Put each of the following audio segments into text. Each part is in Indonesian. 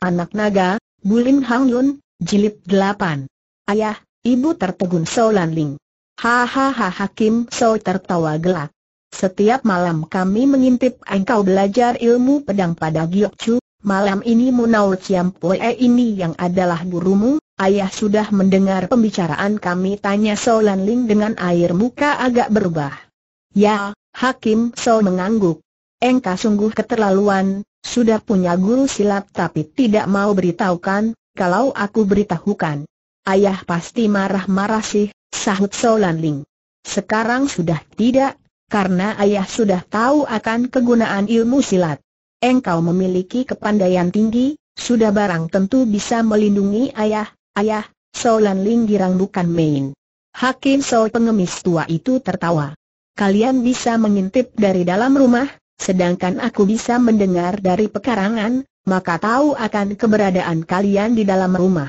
Anak Naga, Bulim Hang Yun, Jilid 8. Ayah, Ibu tertegun So Lan Ling. Hahaha Hakim So tertawa gelak. Setiap malam kami mengintip engkau belajar ilmu pedang pada Giyok Chu, malam ini Munau Chiam Pue ini yang adalah gurumu, ayah sudah mendengar pembicaraan kami tanya So Lan Ling dengan air muka agak berubah. Ya, Hakim So mengangguk engkau sungguh keterlaluan, sudah punya guru silat tapi tidak mau beritahukan, kalau aku beritahukan. Ayah pasti marah-marah sih, sahut Solan Ling. Sekarang sudah tidak, karena ayah sudah tahu akan kegunaan ilmu silat. Engkau memiliki kepandaian tinggi, sudah barang tentu bisa melindungi ayah, ayah, Solan Ling girang bukan main. Hakim Sol pengemis tua itu tertawa. Kalian bisa mengintip dari dalam rumah, sedangkan aku bisa mendengar dari pekarangan, maka tahu akan keberadaan kalian di dalam rumah.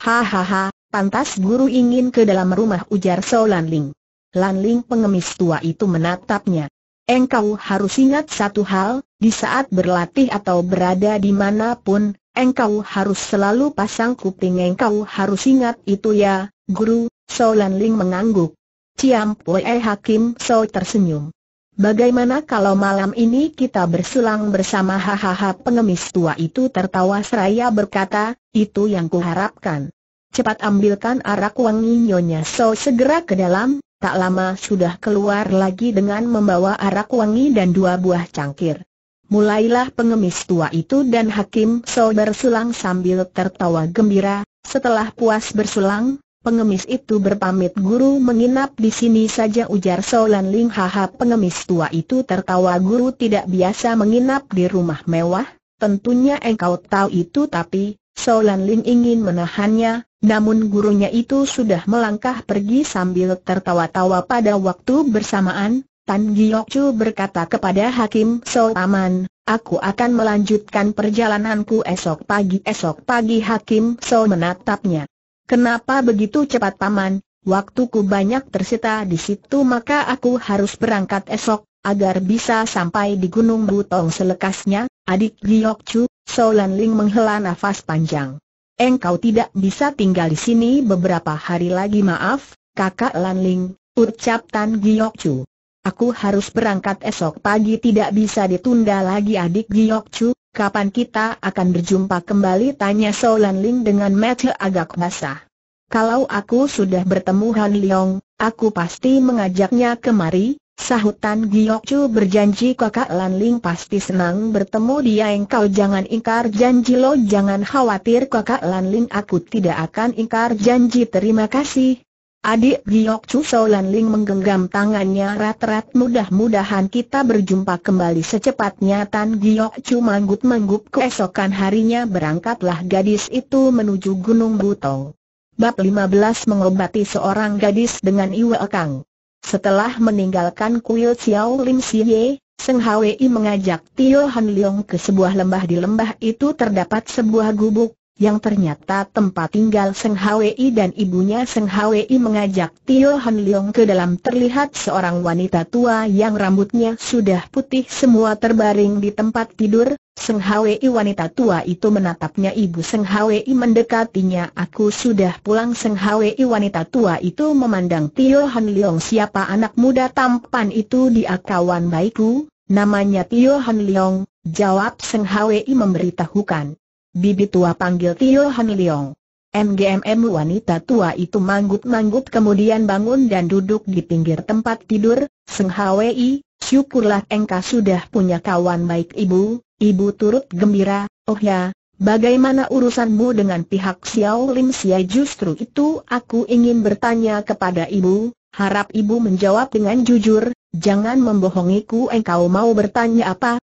Hahaha, pantas guru ingin ke dalam rumah ujar So Lan Ling. Lan Ling pengemis tua itu menatapnya. Engkau harus ingat satu hal, di saat berlatih atau berada di manapun, engkau harus selalu pasang kuping engkau harus ingat itu ya, guru, So Lan Ling mengangguk. Ciam Pue Hakim So tersenyum. Bagaimana kalau malam ini kita bersulang bersama hahaha pengemis tua itu tertawa seraya berkata, itu yang kuharapkan. Cepat ambilkan arak wangi Nyonya So segera ke dalam, tak lama sudah keluar lagi dengan membawa arak wangi dan dua buah cangkir. Mulailah pengemis tua itu dan Hakim So bersulang sambil tertawa gembira, setelah puas bersulang, Pengemis itu berpamit guru menginap di sini saja ujar Solan Ling Haha pengemis tua itu tertawa guru tidak biasa menginap di rumah mewah, tentunya engkau tahu itu tapi, Solan Ling ingin menahannya, namun gurunya itu sudah melangkah pergi sambil tertawa-tawa pada waktu bersamaan, Tan Giyok Chu berkata kepada Hakim So Taman, Aku akan melanjutkan perjalananku esok pagi Esok pagi Hakim So menatapnya Kenapa begitu cepat paman? Waktuku banyak tersita di situ maka aku harus berangkat esok, agar bisa sampai di Gunung Butong selekasnya, adik Giok Chu, Solan Ling menghela nafas panjang. Engkau tidak bisa tinggal di sini beberapa hari lagi maaf, kakak Lan Ling, ucap Tan Giok Chu. Aku harus berangkat esok pagi tidak bisa ditunda lagi adik Giok Chu, Kapan kita akan berjumpa kembali? Tanya Lan Ling dengan mata agak basah. Kalau aku sudah bertemu Han Liang, aku pasti mengajaknya kemari, Sahutan Tan Giok Chu berjanji kakak Lan Ling pasti senang bertemu dia engkau jangan ingkar janji lo jangan khawatir kakak Lan Ling aku tidak akan ingkar janji terima kasih, Adik Giok Chu Solan Ling menggenggam tangannya rat-rat mudah-mudahan kita berjumpa kembali secepatnya Tan Giok Chu manggut manggut keesokan harinya berangkatlah gadis itu menuju Gunung Butong. Bab 15 mengobati seorang gadis dengan Iwe Kang. Setelah meninggalkan kuil Xiao Lim Si Siye, Seng Hwi mengajak Tio Han Leong ke sebuah lembah di lembah itu terdapat sebuah gubuk, yang ternyata tempat tinggal Seng Hwi dan ibunya Seng Hwi mengajak Tio Han Leong ke dalam terlihat seorang wanita tua yang rambutnya sudah putih semua terbaring di tempat tidur. Seng Hwi wanita tua itu menatapnya ibu Seng Hwi mendekatinya aku sudah pulang Seng Hwi wanita tua itu memandang Tio Han Leong siapa anak muda tampan itu dia kawan baikku, namanya Tio Han Leong, jawab Seng Hwi memberitahukan. Bibi tua panggil Tio Hamiliong. MGMM wanita tua itu manggut-manggut kemudian bangun dan duduk di pinggir tempat tidur, Seng Hwi, syukurlah engkau sudah punya kawan baik ibu, ibu turut gembira, oh ya, bagaimana urusanmu dengan pihak Xiao Lim Xia justru itu aku ingin bertanya kepada ibu, harap ibu menjawab dengan jujur, jangan membohongiku engkau mau bertanya apa,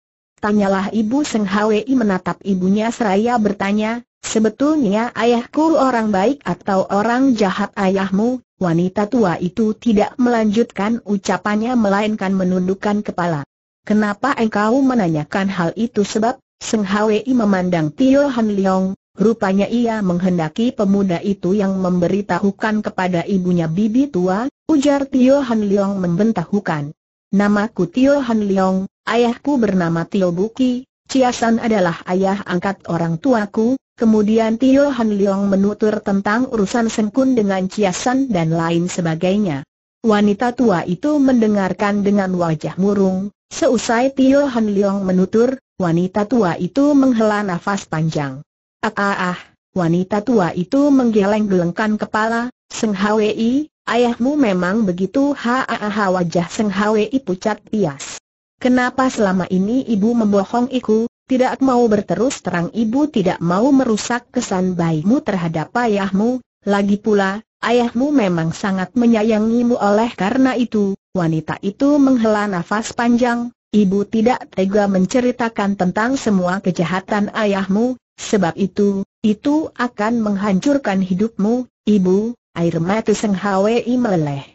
Tanyalah ibu Seng Hwi menatap ibunya seraya bertanya, sebetulnya ayahku orang baik atau orang jahat ayahmu, wanita tua itu tidak melanjutkan ucapannya melainkan menundukkan kepala. Kenapa engkau menanyakan hal itu sebab, Seng Hwi memandang Tio Han Leong, rupanya ia menghendaki pemuda itu yang memberitahukan kepada ibunya bibi tua, ujar Tio Han Leong membentahukan. Namaku Tio Han Leong, ayahku bernama Tio Buki, Ciasan adalah ayah angkat orang tuaku, kemudian Tio Han Leong menutur tentang urusan sengkun dengan Ciasan dan lain sebagainya. Wanita tua itu mendengarkan dengan wajah murung, seusai Tio Han Leong menutur, wanita tua itu menghela nafas panjang. Ah ah ah, wanita tua itu menggeleng-gelengkan kepala, Seng Hwi, Ayahmu memang begitu ha-ha-ha wajah Seng Hwi pucat pias. Kenapa selama ini ibu membohong iku, tidak mau berterus terang ibu tidak mau merusak kesan baikmu terhadap ayahmu, lagi pula, ayahmu memang sangat menyayangimu oleh karena itu, wanita itu menghela nafas panjang, ibu tidak tega menceritakan tentang semua kejahatan ayahmu, sebab itu, itu akan menghancurkan hidupmu, ibu, Air mata Seng Hwi meleleh.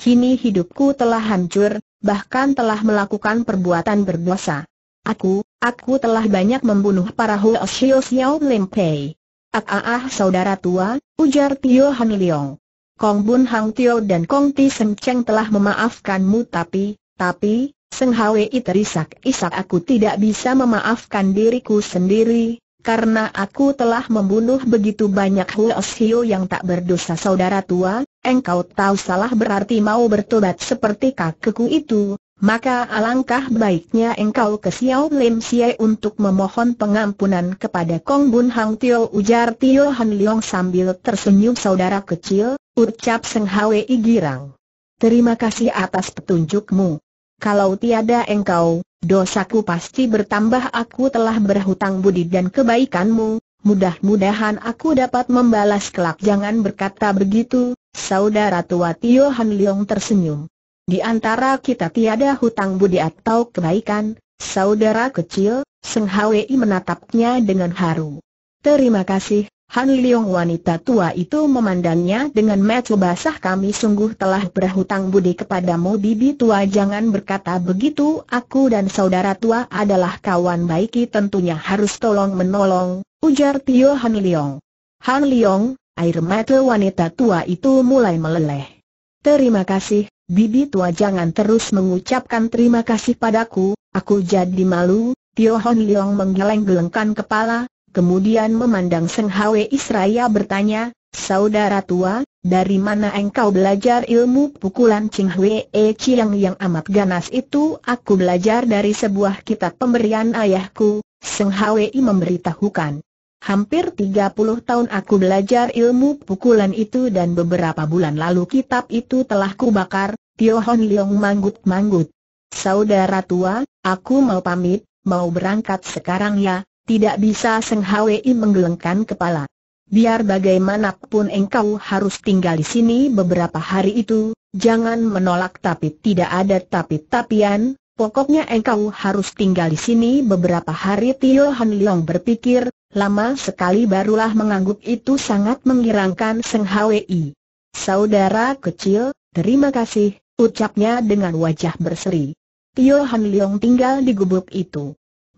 Kini hidupku telah hancur, bahkan telah melakukan perbuatan berdosa. Aku, aku telah banyak membunuh para Huo Xiu Xiao Lim Pei. Ah, ah, ah saudara tua, ujar Tio Han Leong. Kong Bun Hang Tio dan Kong Ti Seng Cheng telah memaafkanmu tapi, tapi, Seng Hwi terisak-isak aku tidak bisa memaafkan diriku sendiri, karena aku telah membunuh begitu banyak Huoshio yang tak berdosa saudara tua, engkau tahu salah berarti mau bertobat seperti kakekku itu, maka alangkah baiknya engkau ke Xiao Lim Xie untuk memohon pengampunan kepada Kong Bun Hang Tio ujar Tio Han Leong sambil tersenyum saudara kecil, ucap Seng Hwei girang. Terima kasih atas petunjukmu. Kalau tiada engkau, dosaku pasti bertambah aku telah berhutang budi dan kebaikanmu, mudah-mudahan aku dapat membalas kelak jangan berkata begitu, saudara tua Tio Han Leong tersenyum. Di antara kita tiada hutang budi atau kebaikan, saudara kecil, Seng Hwi menatapnya dengan haru. Terima kasih, Han Liong wanita tua itu memandangnya dengan mata basah kami sungguh telah berhutang budi kepadamu bibi tua jangan berkata begitu aku dan saudara tua adalah kawan baiki tentunya harus tolong menolong, ujar Tio Han Liong. Han Liong, air mata wanita tua itu mulai meleleh. Terima kasih, bibi tua jangan terus mengucapkan terima kasih padaku, aku jadi malu, Tio Han Liong menggeleng-gelengkan kepala, kemudian memandang Seng Hwe Israya bertanya, Saudara tua, dari mana engkau belajar ilmu pukulan Ching Hwe E Chiang yang amat ganas itu? Aku belajar dari sebuah kitab pemberian ayahku, Seng Hwi memberitahukan. Hampir 30 tahun aku belajar ilmu pukulan itu dan beberapa bulan lalu kitab itu telah kubakar, Tio Hon Leong manggut-manggut. Saudara tua, aku mau pamit, mau berangkat sekarang ya, tidak bisa Seng Hwi menggelengkan kepala. Biar bagaimanapun engkau harus tinggal di sini beberapa hari itu, jangan menolak tapi tidak ada tapi-tapian, pokoknya engkau harus tinggal di sini beberapa hari Tio Han Leong berpikir, lama sekali barulah mengangguk itu sangat mengirangkan Seng Hwi. Saudara kecil, terima kasih, ucapnya dengan wajah berseri. Tio Han Leong tinggal di gubuk itu.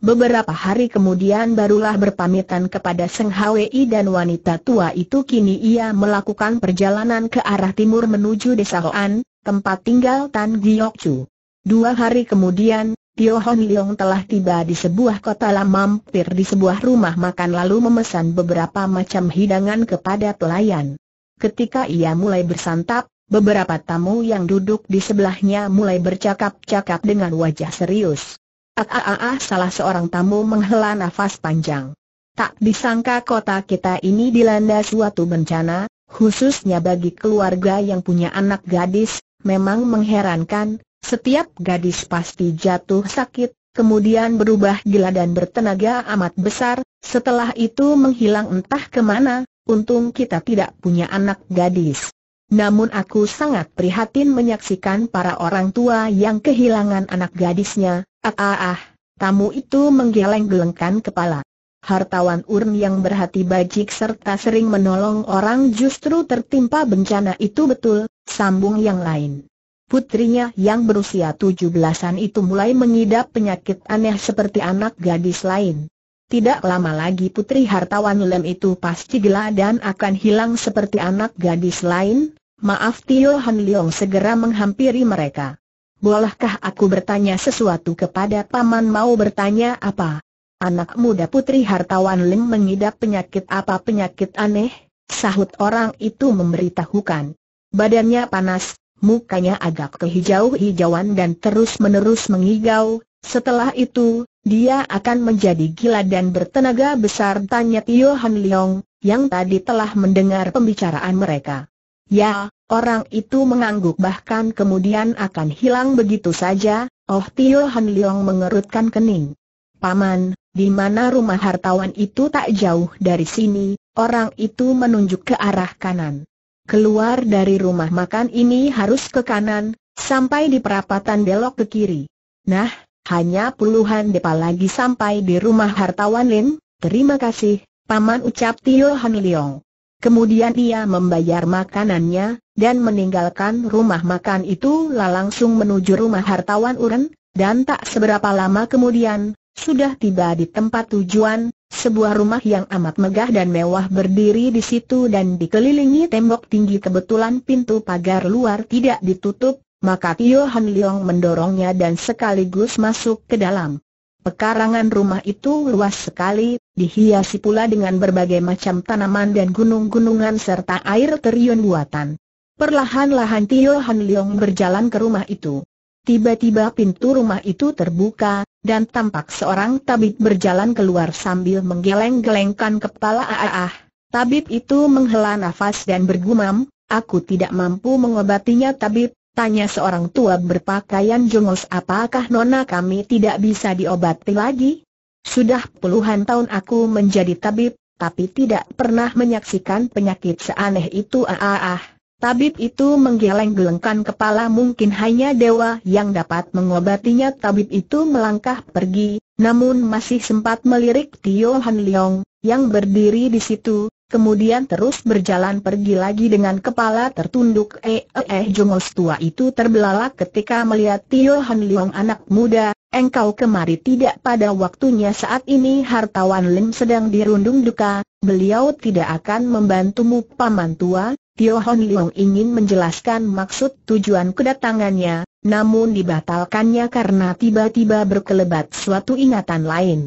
Beberapa hari kemudian barulah berpamitan kepada Seng Hwi dan wanita tua itu kini ia melakukan perjalanan ke arah timur menuju desa Hoan, tempat tinggal Tan Giok Chu. Dua hari kemudian, Tio Hon Leong telah tiba di sebuah kota lama mampir di sebuah rumah makan lalu memesan beberapa macam hidangan kepada pelayan. Ketika ia mulai bersantap, beberapa tamu yang duduk di sebelahnya mulai bercakap-cakap dengan wajah serius. Ah, ah, ah, ah, salah seorang tamu menghela nafas panjang. Tak disangka kota kita ini dilanda suatu bencana, khususnya bagi keluarga yang punya anak gadis, memang mengherankan, setiap gadis pasti jatuh sakit, kemudian berubah gila dan bertenaga amat besar, setelah itu menghilang entah kemana, untung kita tidak punya anak gadis. Namun aku sangat prihatin menyaksikan para orang tua yang kehilangan anak gadisnya, ah ah ah, tamu itu menggeleng-gelengkan kepala. Hartawan Urn yang berhati bajik serta sering menolong orang justru tertimpa bencana itu betul, sambung yang lain. Putrinya yang berusia tujuh belasan itu mulai mengidap penyakit aneh seperti anak gadis lain. Tidak lama lagi putri hartawan Lem itu pasti gila dan akan hilang seperti anak gadis lain. Maaf Tio Han Leong segera menghampiri mereka. Bolehkah aku bertanya sesuatu kepada paman mau bertanya apa? Anak muda putri hartawan Lim mengidap penyakit apa penyakit aneh? Sahut orang itu memberitahukan. Badannya panas, mukanya agak kehijau-hijauan dan terus-menerus mengigau, setelah itu, dia akan menjadi gila dan bertenaga besar tanya Tio Han Leong, yang tadi telah mendengar pembicaraan mereka. Ya, orang itu mengangguk bahkan kemudian akan hilang begitu saja, oh Tio Han Leong mengerutkan kening. Paman, di mana rumah hartawan itu tak jauh dari sini, orang itu menunjuk ke arah kanan. Keluar dari rumah makan ini harus ke kanan, sampai di perapatan belok ke kiri. Nah, hanya puluhan depa lagi sampai di rumah hartawan Lin, terima kasih, Paman ucap Tio Han Leong. Kemudian ia membayar makanannya, dan meninggalkan rumah makan itu lalu langsung menuju rumah hartawan Uren, dan tak seberapa lama kemudian, sudah tiba di tempat tujuan, sebuah rumah yang amat megah dan mewah berdiri di situ dan dikelilingi tembok tinggi kebetulan pintu pagar luar tidak ditutup, maka Tio Han Leong mendorongnya dan sekaligus masuk ke dalam. Pekarangan rumah itu luas sekali, dihiasi pula dengan berbagai macam tanaman dan gunung-gunungan serta air terjun buatan. Perlahan-lahan Tio Han Leong berjalan ke rumah itu. Tiba-tiba pintu rumah itu terbuka, dan tampak seorang tabib berjalan keluar sambil menggeleng-gelengkan kepala ah ah. Tabib itu menghela nafas dan bergumam, aku tidak mampu mengobatinya tabib, Tanya seorang tua berpakaian jongos apakah nona kami tidak bisa diobati lagi? Sudah puluhan tahun aku menjadi tabib, tapi tidak pernah menyaksikan penyakit seaneh itu ah ah. ah. Tabib itu menggeleng-gelengkan kepala mungkin hanya dewa yang dapat mengobatinya tabib itu melangkah pergi, namun masih sempat melirik Tio Han Leong, yang berdiri di situ, kemudian terus berjalan pergi lagi dengan kepala tertunduk. Eh eh, eh jongos tua itu terbelalak ketika melihat Tio Han Leong anak muda, engkau kemari tidak pada waktunya saat ini hartawan Lim sedang dirundung duka, beliau tidak akan membantumu paman tua. Tio Hon Leong ingin menjelaskan maksud tujuan kedatangannya, namun dibatalkannya karena tiba-tiba berkelebat suatu ingatan lain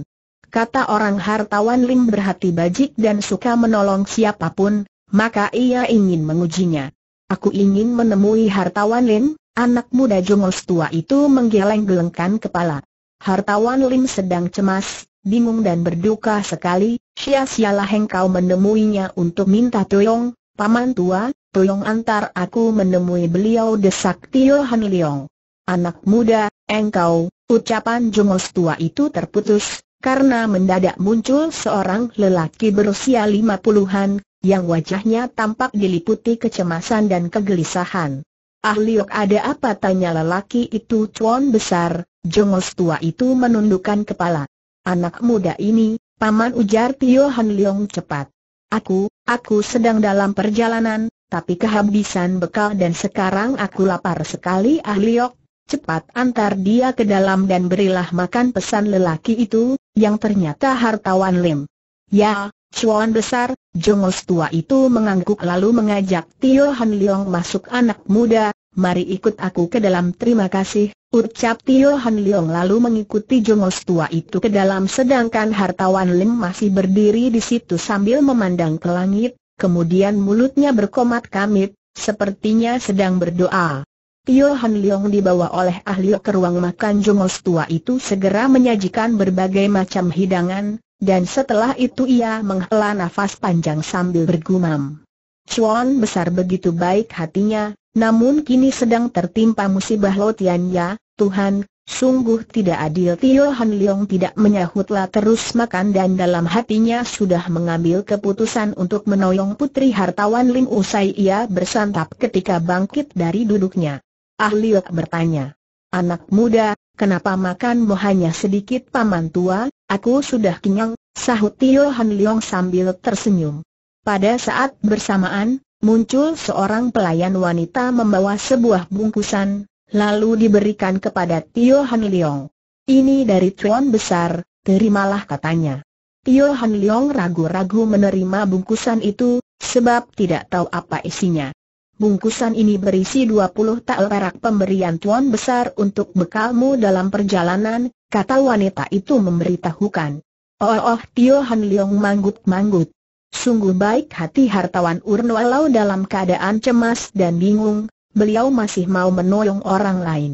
kata orang hartawan Lim berhati bajik dan suka menolong siapapun, maka ia ingin mengujinya. Aku ingin menemui hartawan Lim, anak muda jongos tua itu menggeleng-gelengkan kepala. Hartawan Lim sedang cemas, bingung dan berduka sekali, sia-sialah engkau menemuinya untuk minta tolong, paman tua, tolong antar aku menemui beliau desak Tio Han Leong. Anak muda, engkau, ucapan jongos tua itu terputus, karena mendadak muncul seorang lelaki berusia lima puluhan, yang wajahnya tampak diliputi kecemasan dan kegelisahan. Ahliok, ada apa tanya lelaki itu cuan besar, jongos tua itu menundukkan kepala. Anak muda ini, paman ujar Tio Han Leong cepat. Aku, aku sedang dalam perjalanan, tapi kehabisan bekal dan sekarang aku lapar sekali Ahliok, Cepat antar dia ke dalam dan berilah makan pesan lelaki itu, yang ternyata hartawan Lim. Ya, cuan besar, jongos tua itu mengangguk lalu mengajak Tio Han Leong masuk anak muda, mari ikut aku ke dalam terima kasih, ucap Tio Han Leong lalu mengikuti jongos tua itu ke dalam sedangkan hartawan Lim masih berdiri di situ sambil memandang ke langit, kemudian mulutnya berkomat kamit, sepertinya sedang berdoa. Tio Han Leong dibawa oleh ahli ke ruang makan jongos tua itu segera menyajikan berbagai macam hidangan, dan setelah itu ia menghela nafas panjang sambil bergumam. Chuan besar begitu baik hatinya, namun kini sedang tertimpa musibah lotiannya, Tuhan, sungguh tidak adil Tio Han Leong tidak menyahutlah terus makan dan dalam hatinya sudah mengambil keputusan untuk menoyong putri hartawan Lim usai ia bersantap ketika bangkit dari duduknya. Ah Ahliok bertanya. Anak muda, kenapa makanmu hanya sedikit paman tua, aku sudah kenyang, sahut Tio Han Leong sambil tersenyum. Pada saat bersamaan, muncul seorang pelayan wanita membawa sebuah bungkusan, lalu diberikan kepada Tio Han Leong. Ini dari cuan besar, terimalah katanya. Tio Han Leong ragu-ragu menerima bungkusan itu, sebab tidak tahu apa isinya. Bungkusan ini berisi 20 tael perak pemberian tuan besar untuk bekalmu dalam perjalanan, kata wanita itu memberitahukan. Oh, oh, Tio Han Leong manggut-manggut. Sungguh baik hati hartawan Urn walau dalam keadaan cemas dan bingung, beliau masih mau menolong orang lain.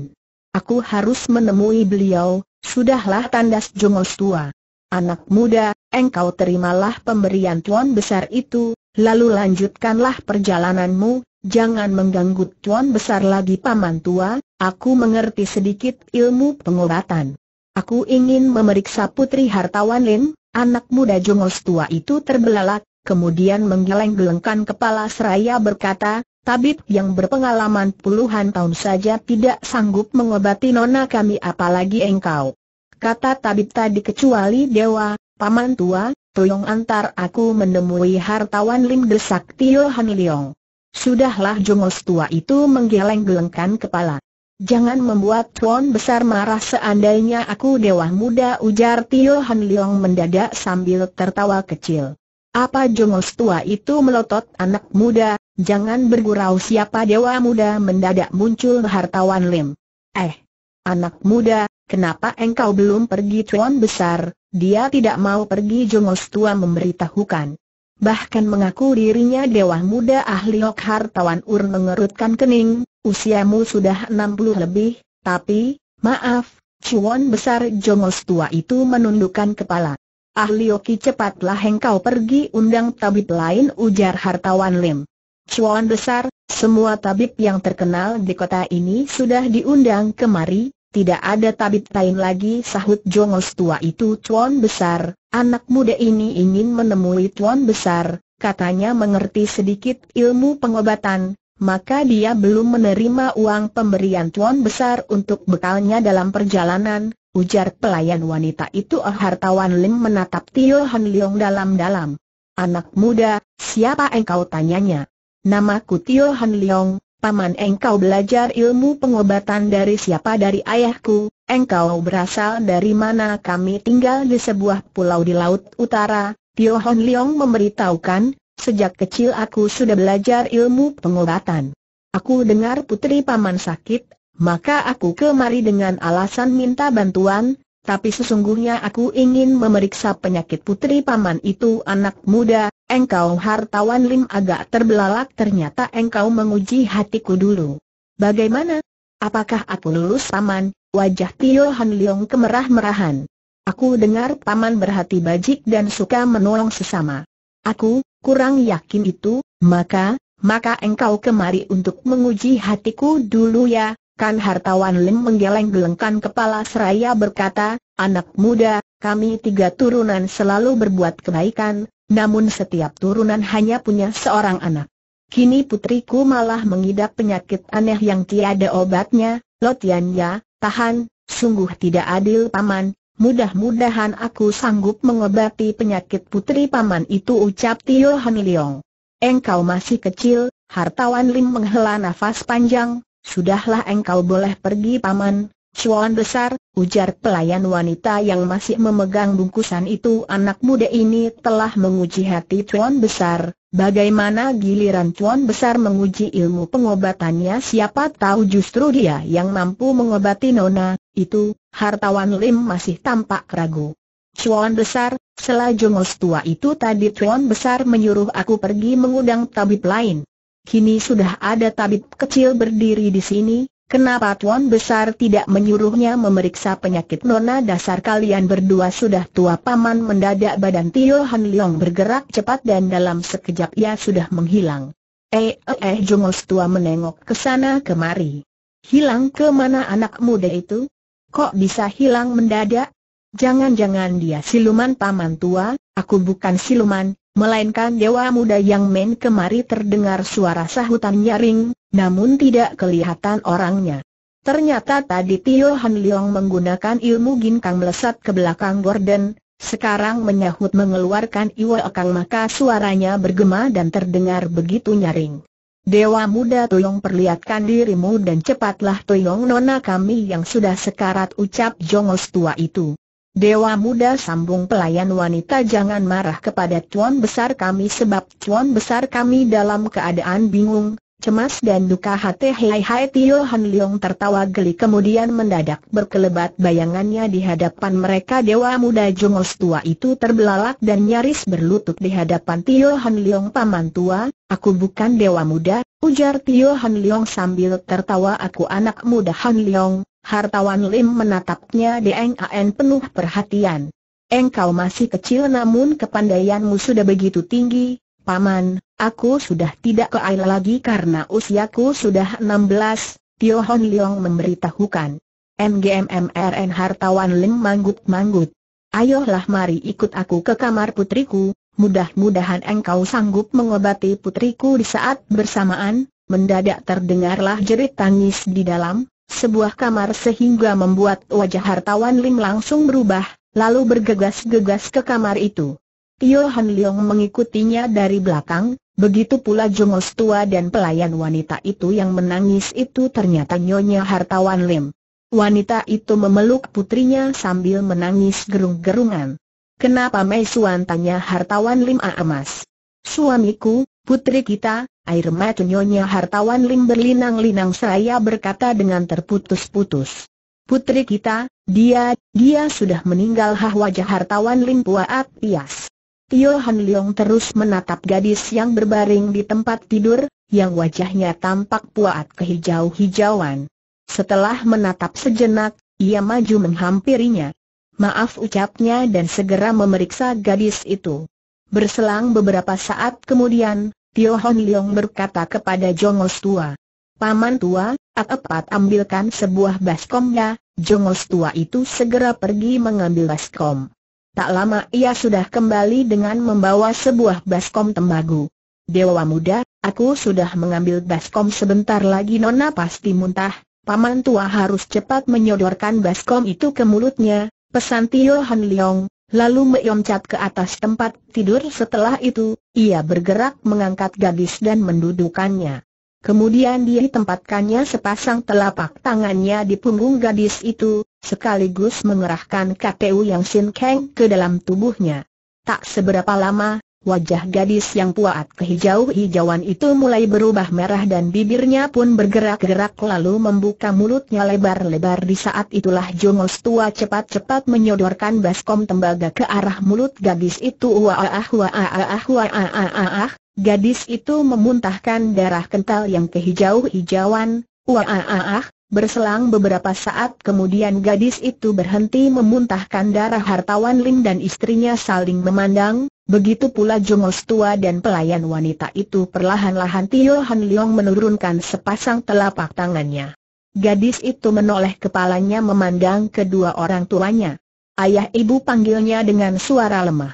Aku harus menemui beliau, sudahlah tandas jongos tua. Anak muda, engkau terimalah pemberian tuan besar itu, lalu lanjutkanlah perjalananmu, Jangan mengganggu tuan besar lagi paman tua, aku mengerti sedikit ilmu pengobatan. Aku ingin memeriksa putri hartawan Lin, anak muda jongos tua itu terbelalak, kemudian menggeleng-gelengkan kepala seraya berkata, Tabib yang berpengalaman puluhan tahun saja tidak sanggup mengobati nona kami apalagi engkau. Kata tabib tadi kecuali dewa, paman tua, toyong antar aku menemui hartawan Lim desak Tio Han Leong. Sudahlah jongos tua itu menggeleng-gelengkan kepala. Jangan membuat Tuan besar marah seandainya aku dewa muda ujar Tio Han Leong mendadak sambil tertawa kecil. Apa jongos tua itu melotot anak muda, jangan bergurau siapa dewa muda mendadak muncul hartawan Lim. Eh, anak muda, kenapa engkau belum pergi Tuan besar, dia tidak mau pergi jongos tua memberitahukan bahkan mengaku dirinya dewa muda ahli ok hartawan ur mengerutkan kening, usiamu sudah 60 lebih, tapi, maaf, cuan besar jongos tua itu menundukkan kepala. Ahli Oki cepatlah engkau pergi undang tabib lain ujar hartawan Lim. Cuan besar, semua tabib yang terkenal di kota ini sudah diundang kemari, tidak ada tabib lain lagi sahut jongos tua itu Tuan Besar, anak muda ini ingin menemui Tuan Besar, katanya mengerti sedikit ilmu pengobatan, maka dia belum menerima uang pemberian Tuan Besar untuk bekalnya dalam perjalanan, ujar pelayan wanita itu oh hartawan Lim menatap Tio Han Leong dalam-dalam. Anak muda, siapa engkau tanyanya? Namaku Tio Han Leong, Paman engkau belajar ilmu pengobatan dari siapa dari ayahku, engkau berasal dari mana kami tinggal di sebuah pulau di Laut Utara, Tio Hon Leong memberitahukan, sejak kecil aku sudah belajar ilmu pengobatan. Aku dengar putri paman sakit, maka aku kemari dengan alasan minta bantuan, tapi sesungguhnya aku ingin memeriksa penyakit putri paman itu anak muda, engkau hartawan Lim agak terbelalak ternyata engkau menguji hatiku dulu. Bagaimana? Apakah aku lulus paman? Wajah Tio Han Leong kemerah-merahan. Aku dengar paman berhati bajik dan suka menolong sesama. Aku, kurang yakin itu, maka, maka engkau kemari untuk menguji hatiku dulu ya, Kan hartawan Lim menggeleng-gelengkan kepala seraya berkata, anak muda, kami tiga turunan selalu berbuat kebaikan, namun setiap turunan hanya punya seorang anak. Kini putriku malah mengidap penyakit aneh yang tiada obatnya, Lotianya, tahan, sungguh tidak adil paman, mudah-mudahan aku sanggup mengobati penyakit putri paman itu ucap Tio Leong. Engkau masih kecil, hartawan Lim menghela nafas panjang, Sudahlah engkau boleh pergi paman, Cuan besar, ujar pelayan wanita yang masih memegang bungkusan itu anak muda ini telah menguji hati Cuan besar, bagaimana giliran Cuan besar menguji ilmu pengobatannya siapa tahu justru dia yang mampu mengobati Nona, itu, hartawan Lim masih tampak ragu. Cuan besar, selajengos tua itu tadi Cuan besar menyuruh aku pergi mengundang tabib lain. Kini sudah ada tabib kecil berdiri di sini, kenapa Tuan Besar tidak menyuruhnya memeriksa penyakit nona dasar kalian berdua sudah tua paman mendadak badan Tio Han Leong bergerak cepat dan dalam sekejap ia sudah menghilang. Eh eh eh jungos tua menengok ke sana kemari. Hilang ke mana anak muda itu? Kok bisa hilang mendadak? Jangan-jangan dia siluman paman tua, aku bukan siluman, Melainkan dewa muda yang main kemari terdengar suara sahutan nyaring, namun tidak kelihatan orangnya. Ternyata tadi Tio Han Leong menggunakan ilmu ginkang melesat ke belakang Gordon, sekarang menyahut mengeluarkan iwa akang maka suaranya bergema dan terdengar begitu nyaring. Dewa muda Toyong perlihatkan dirimu dan cepatlah Toyong nona kami yang sudah sekarat ucap jongos tua itu. Dewa muda sambung pelayan wanita jangan marah kepada tuan besar kami sebab tuan besar kami dalam keadaan bingung, cemas dan duka hati Hei Hai Tio Han Leong tertawa geli kemudian mendadak berkelebat bayangannya di hadapan mereka Dewa muda jongos tua itu terbelalak dan nyaris berlutut di hadapan Tio Han Leong paman tua, aku bukan dewa muda, ujar Tio Han Leong sambil tertawa aku anak muda Han Leong, Hartawan Lim menatapnya dengan penuh perhatian. Engkau masih kecil namun kepandaianmu sudah begitu tinggi, Paman, aku sudah tidak keai lagi karena usiaku sudah 16, Tio Hon Leong memberitahukan. MGMMRN Hartawan Lim manggut-manggut. Ayolah mari ikut aku ke kamar putriku, mudah-mudahan engkau sanggup mengobati putriku di saat bersamaan, mendadak terdengarlah jerit tangis di dalam, sebuah kamar sehingga membuat wajah hartawan Lim langsung berubah, lalu bergegas-gegas ke kamar itu. Tio Han Leong mengikutinya dari belakang, begitu pula jongos tua dan pelayan wanita itu yang menangis itu ternyata nyonya hartawan Lim. Wanita itu memeluk putrinya sambil menangis gerung-gerungan. Kenapa Mei Suan tanya hartawan Lim Emas, Suamiku, putri kita, Air mata Nyonya Hartawan Lim berlinang-linang Saya berkata dengan terputus-putus. Putri kita, dia, dia sudah meninggal hah wajah Hartawan Lim puat pias. Tio Han Leong terus menatap gadis yang berbaring di tempat tidur, yang wajahnya tampak puat kehijau-hijauan. Setelah menatap sejenak, ia maju menghampirinya. Maaf ucapnya dan segera memeriksa gadis itu. Berselang beberapa saat kemudian, Tio Hon Leong berkata kepada Jongos Tua. Paman Tua, Akepat ambilkan sebuah baskom ya. Jongos Tua itu segera pergi mengambil baskom. Tak lama ia sudah kembali dengan membawa sebuah baskom tembagu. Dewa muda, aku sudah mengambil baskom sebentar lagi Nona pasti muntah, Paman Tua harus cepat menyodorkan baskom itu ke mulutnya, pesan Tio Han Leong, lalu meyoncat ke atas tempat tidur setelah itu, ia bergerak mengangkat gadis dan mendudukannya. Kemudian dia tempatkannya sepasang telapak tangannya di punggung gadis itu, sekaligus mengerahkan KTU yang Sin ke dalam tubuhnya. Tak seberapa lama, Wajah gadis yang puat kehijau-hijauan itu mulai berubah merah dan bibirnya pun bergerak-gerak lalu membuka mulutnya lebar-lebar di saat itulah jongos tua cepat-cepat menyodorkan baskom tembaga ke arah mulut gadis itu wah wah wah wah wah wah wah gadis itu memuntahkan darah kental yang kehijau-hijauan wah wah. Berselang beberapa saat kemudian gadis itu berhenti memuntahkan darah hartawan Lim dan istrinya saling memandang, Begitu pula jongos tua dan pelayan wanita itu perlahan-lahan Tio Han Leong menurunkan sepasang telapak tangannya. Gadis itu menoleh kepalanya memandang kedua orang tuanya. Ayah ibu panggilnya dengan suara lemah.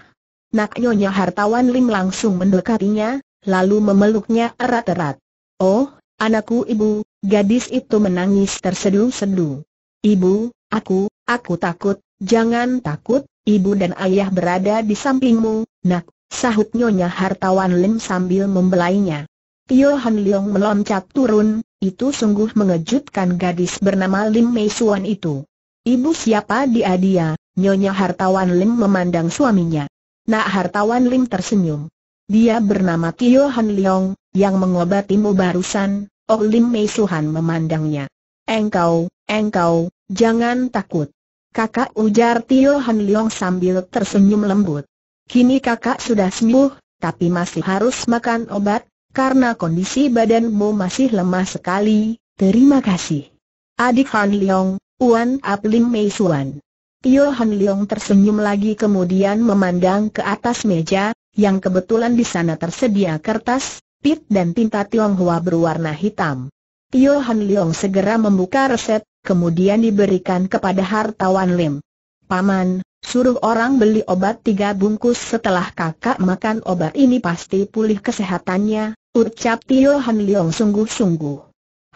Nak nyonya hartawan Lim langsung mendekatinya, lalu memeluknya erat-erat. Oh, anakku ibu, gadis itu menangis terseduh seduh Ibu, aku, aku takut, jangan takut, ibu dan ayah berada di sampingmu, nak, sahut Nyonya Hartawan Lim sambil membelainya. Tio Han Leong meloncat turun, itu sungguh mengejutkan gadis bernama Lim Mei Suan itu. Ibu siapa dia dia, Nyonya Hartawan Lim memandang suaminya. Nak Hartawan Lim tersenyum. Dia bernama Tio Han Leong, yang mengobatimu barusan, Oh Lim Mei Suhan memandangnya. Engkau, engkau, jangan takut kakak ujar Tio Han Leong sambil tersenyum lembut. Kini kakak sudah sembuh, tapi masih harus makan obat, karena kondisi badanmu masih lemah sekali, terima kasih. Adik Han Leong, Wan Lim Mei Suan. Tio Han Leong tersenyum lagi kemudian memandang ke atas meja, yang kebetulan di sana tersedia kertas, pit dan tinta Tionghoa berwarna hitam. Tio Han Leong segera membuka resep, kemudian diberikan kepada hartawan Lim. Paman, suruh orang beli obat tiga bungkus setelah kakak makan obat ini pasti pulih kesehatannya, ucap Tio Han Leong sungguh-sungguh.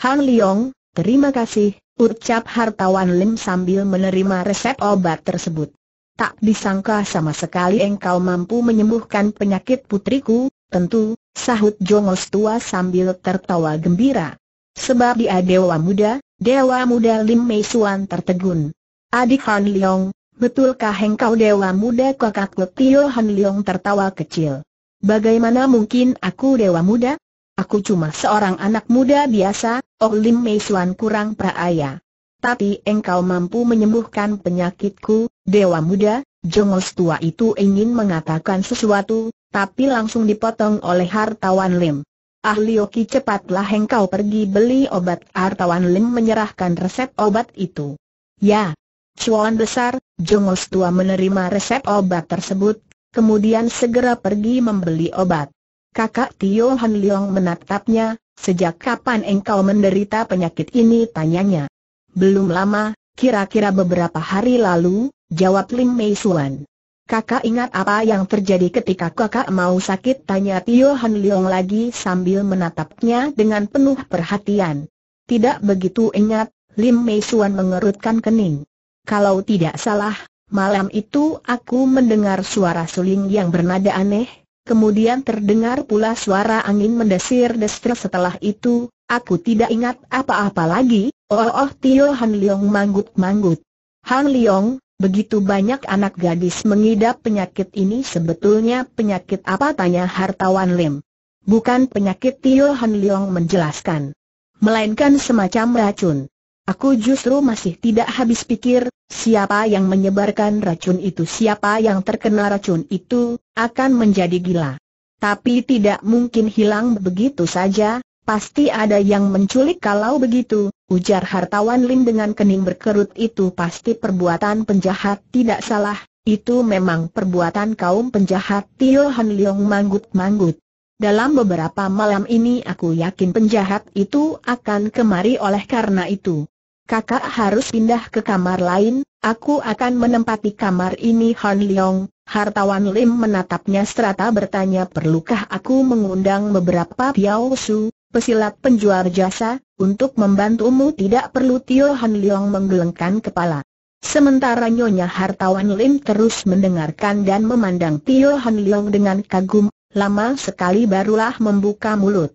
Han Leong, terima kasih, ucap hartawan Lim sambil menerima resep obat tersebut. Tak disangka sama sekali engkau mampu menyembuhkan penyakit putriku, tentu, sahut Jongos tua sambil tertawa gembira. Sebab dia dewa muda, dewa muda Lim Mei Suan tertegun. Adik Han Leong, betulkah engkau dewa muda kakakku Tio Han Leong tertawa kecil. Bagaimana mungkin aku dewa muda? Aku cuma seorang anak muda biasa, Oh Lim Mei Suan kurang peraya. Tapi engkau mampu menyembuhkan penyakitku, dewa muda, Jongos tua itu ingin mengatakan sesuatu, tapi langsung dipotong oleh hartawan Lim. Ah Lioki cepatlah engkau pergi beli obat Artawan Lim menyerahkan resep obat itu. Ya. Cuan besar, Jongos tua menerima resep obat tersebut, kemudian segera pergi membeli obat. Kakak Tio Han Leong menatapnya, sejak kapan engkau menderita penyakit ini tanyanya. Belum lama, kira-kira beberapa hari lalu, jawab Lim Mei Suan. Kakak ingat apa yang terjadi ketika kakak mau sakit? Tanya Tio Han Leong lagi sambil menatapnya dengan penuh perhatian. Tidak begitu ingat, Lim Mei Suan mengerutkan kening. Kalau tidak salah, malam itu aku mendengar suara suling yang bernada aneh, kemudian terdengar pula suara angin mendesir-desir setelah itu, aku tidak ingat apa-apa lagi, oh oh Tio Han Leong manggut-manggut. Han Leong, Begitu banyak anak gadis mengidap penyakit ini sebetulnya penyakit apa tanya hartawan Lim. Bukan penyakit Tio Han Leong menjelaskan. Melainkan semacam racun. Aku justru masih tidak habis pikir, siapa yang menyebarkan racun itu siapa yang terkena racun itu, akan menjadi gila. Tapi tidak mungkin hilang begitu saja, pasti ada yang menculik kalau begitu, ujar hartawan Lim dengan kening berkerut itu pasti perbuatan penjahat tidak salah, itu memang perbuatan kaum penjahat Tio Han Leong manggut-manggut. Dalam beberapa malam ini aku yakin penjahat itu akan kemari oleh karena itu. Kakak harus pindah ke kamar lain, aku akan menempati kamar ini Han Leong. Hartawan Lim menatapnya serata bertanya perlukah aku mengundang beberapa Piao Su, pesilat penjual jasa, untuk membantumu tidak perlu Tio Han Leong menggelengkan kepala. Sementara Nyonya Hartawan Lim terus mendengarkan dan memandang Tio Han Leong dengan kagum, lama sekali barulah membuka mulut.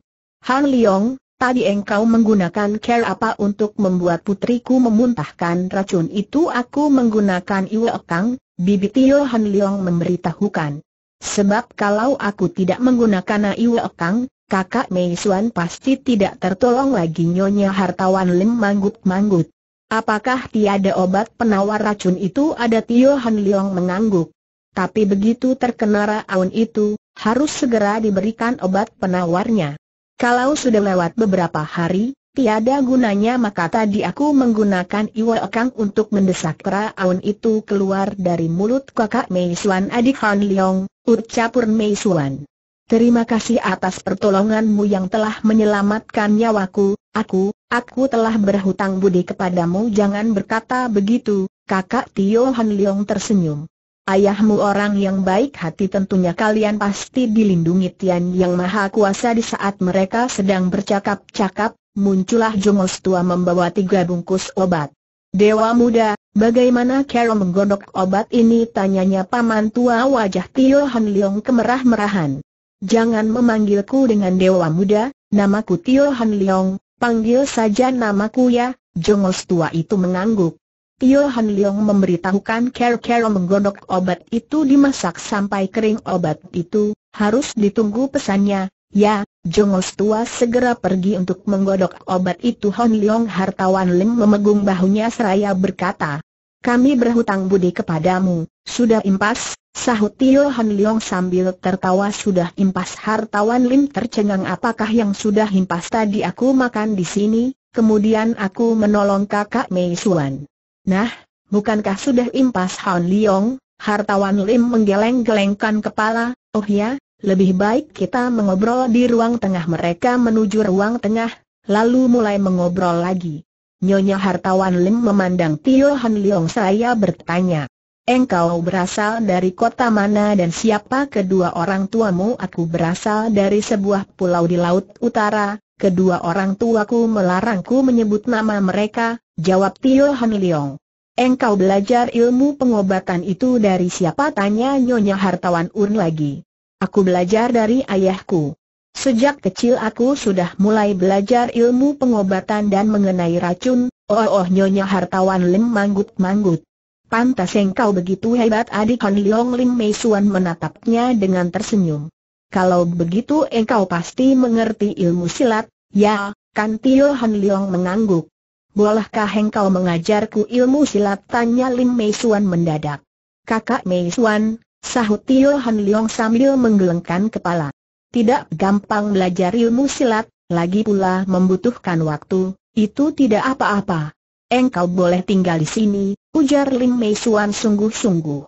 Han Leong, tadi engkau menggunakan care apa untuk membuat putriku memuntahkan racun itu aku menggunakan iwekang, bibi Tio Han Leong memberitahukan. Sebab kalau aku tidak menggunakan iwekang, kakak Mei Suan pasti tidak tertolong lagi Nyonya Hartawan Lim manggut-manggut. Apakah tiada obat penawar racun itu ada Tio Han Leong mengangguk. Tapi begitu terkena raun itu, harus segera diberikan obat penawarnya. Kalau sudah lewat beberapa hari, tiada gunanya maka tadi aku menggunakan Iwa Kang untuk mendesak raun itu keluar dari mulut kakak Mei Suan adik Han Leong, ucapur Mei Suan. Terima kasih atas pertolonganmu yang telah menyelamatkan nyawaku, aku, aku telah berhutang budi kepadamu jangan berkata begitu, kakak Tio Han Leong tersenyum. Ayahmu orang yang baik hati tentunya kalian pasti dilindungi Tian Yang Maha Kuasa di saat mereka sedang bercakap-cakap, muncullah jongos tua membawa tiga bungkus obat. Dewa muda, bagaimana Carol menggodok obat ini? Tanyanya paman tua wajah Tio Han Leong kemerah-merahan. Jangan memanggilku dengan dewa muda, namaku Tio Han Leong, panggil saja namaku ya, jongos tua itu mengangguk. Tio Han Leong memberitahukan Ker Kero menggodok obat itu dimasak sampai kering obat itu, harus ditunggu pesannya. Ya, Jongos tua segera pergi untuk menggodok obat itu Han Leong hartawan Lim memegung bahunya seraya berkata, kami berhutang budi kepadamu, sudah impas, sahut Tio Han Leong sambil tertawa sudah impas hartawan Lim tercengang apakah yang sudah impas tadi aku makan di sini, kemudian aku menolong kakak Mei Suan. Nah, bukankah sudah impas Han Leong, hartawan Lim menggeleng-gelengkan kepala, oh ya, lebih baik kita mengobrol di ruang tengah mereka menuju ruang tengah, lalu mulai mengobrol lagi. Nyonya Hartawan Lim memandang Tio Han Leong saya bertanya. Engkau berasal dari kota mana dan siapa kedua orang tuamu? Aku berasal dari sebuah pulau di Laut Utara, kedua orang tuaku melarangku menyebut nama mereka, jawab Tio Han Leong. Engkau belajar ilmu pengobatan itu dari siapa? Tanya Nyonya Hartawan Un lagi. Aku belajar dari ayahku. Sejak kecil aku sudah mulai belajar ilmu pengobatan dan mengenai racun, oh oh, nyonya hartawan Lim manggut-manggut. Pantas engkau begitu hebat adik Han Leong Lim Mei Suan menatapnya dengan tersenyum. Kalau begitu engkau pasti mengerti ilmu silat, ya, kan Tio Han Leong mengangguk. Bolehkah engkau mengajarku ilmu silat tanya Lim Mei Suan mendadak. Kakak Mei Suan, sahut Tio Han Leong sambil menggelengkan kepala tidak gampang belajar ilmu silat, lagi pula membutuhkan waktu, itu tidak apa-apa. Engkau boleh tinggal di sini, ujar Lim Mei Suan sungguh-sungguh.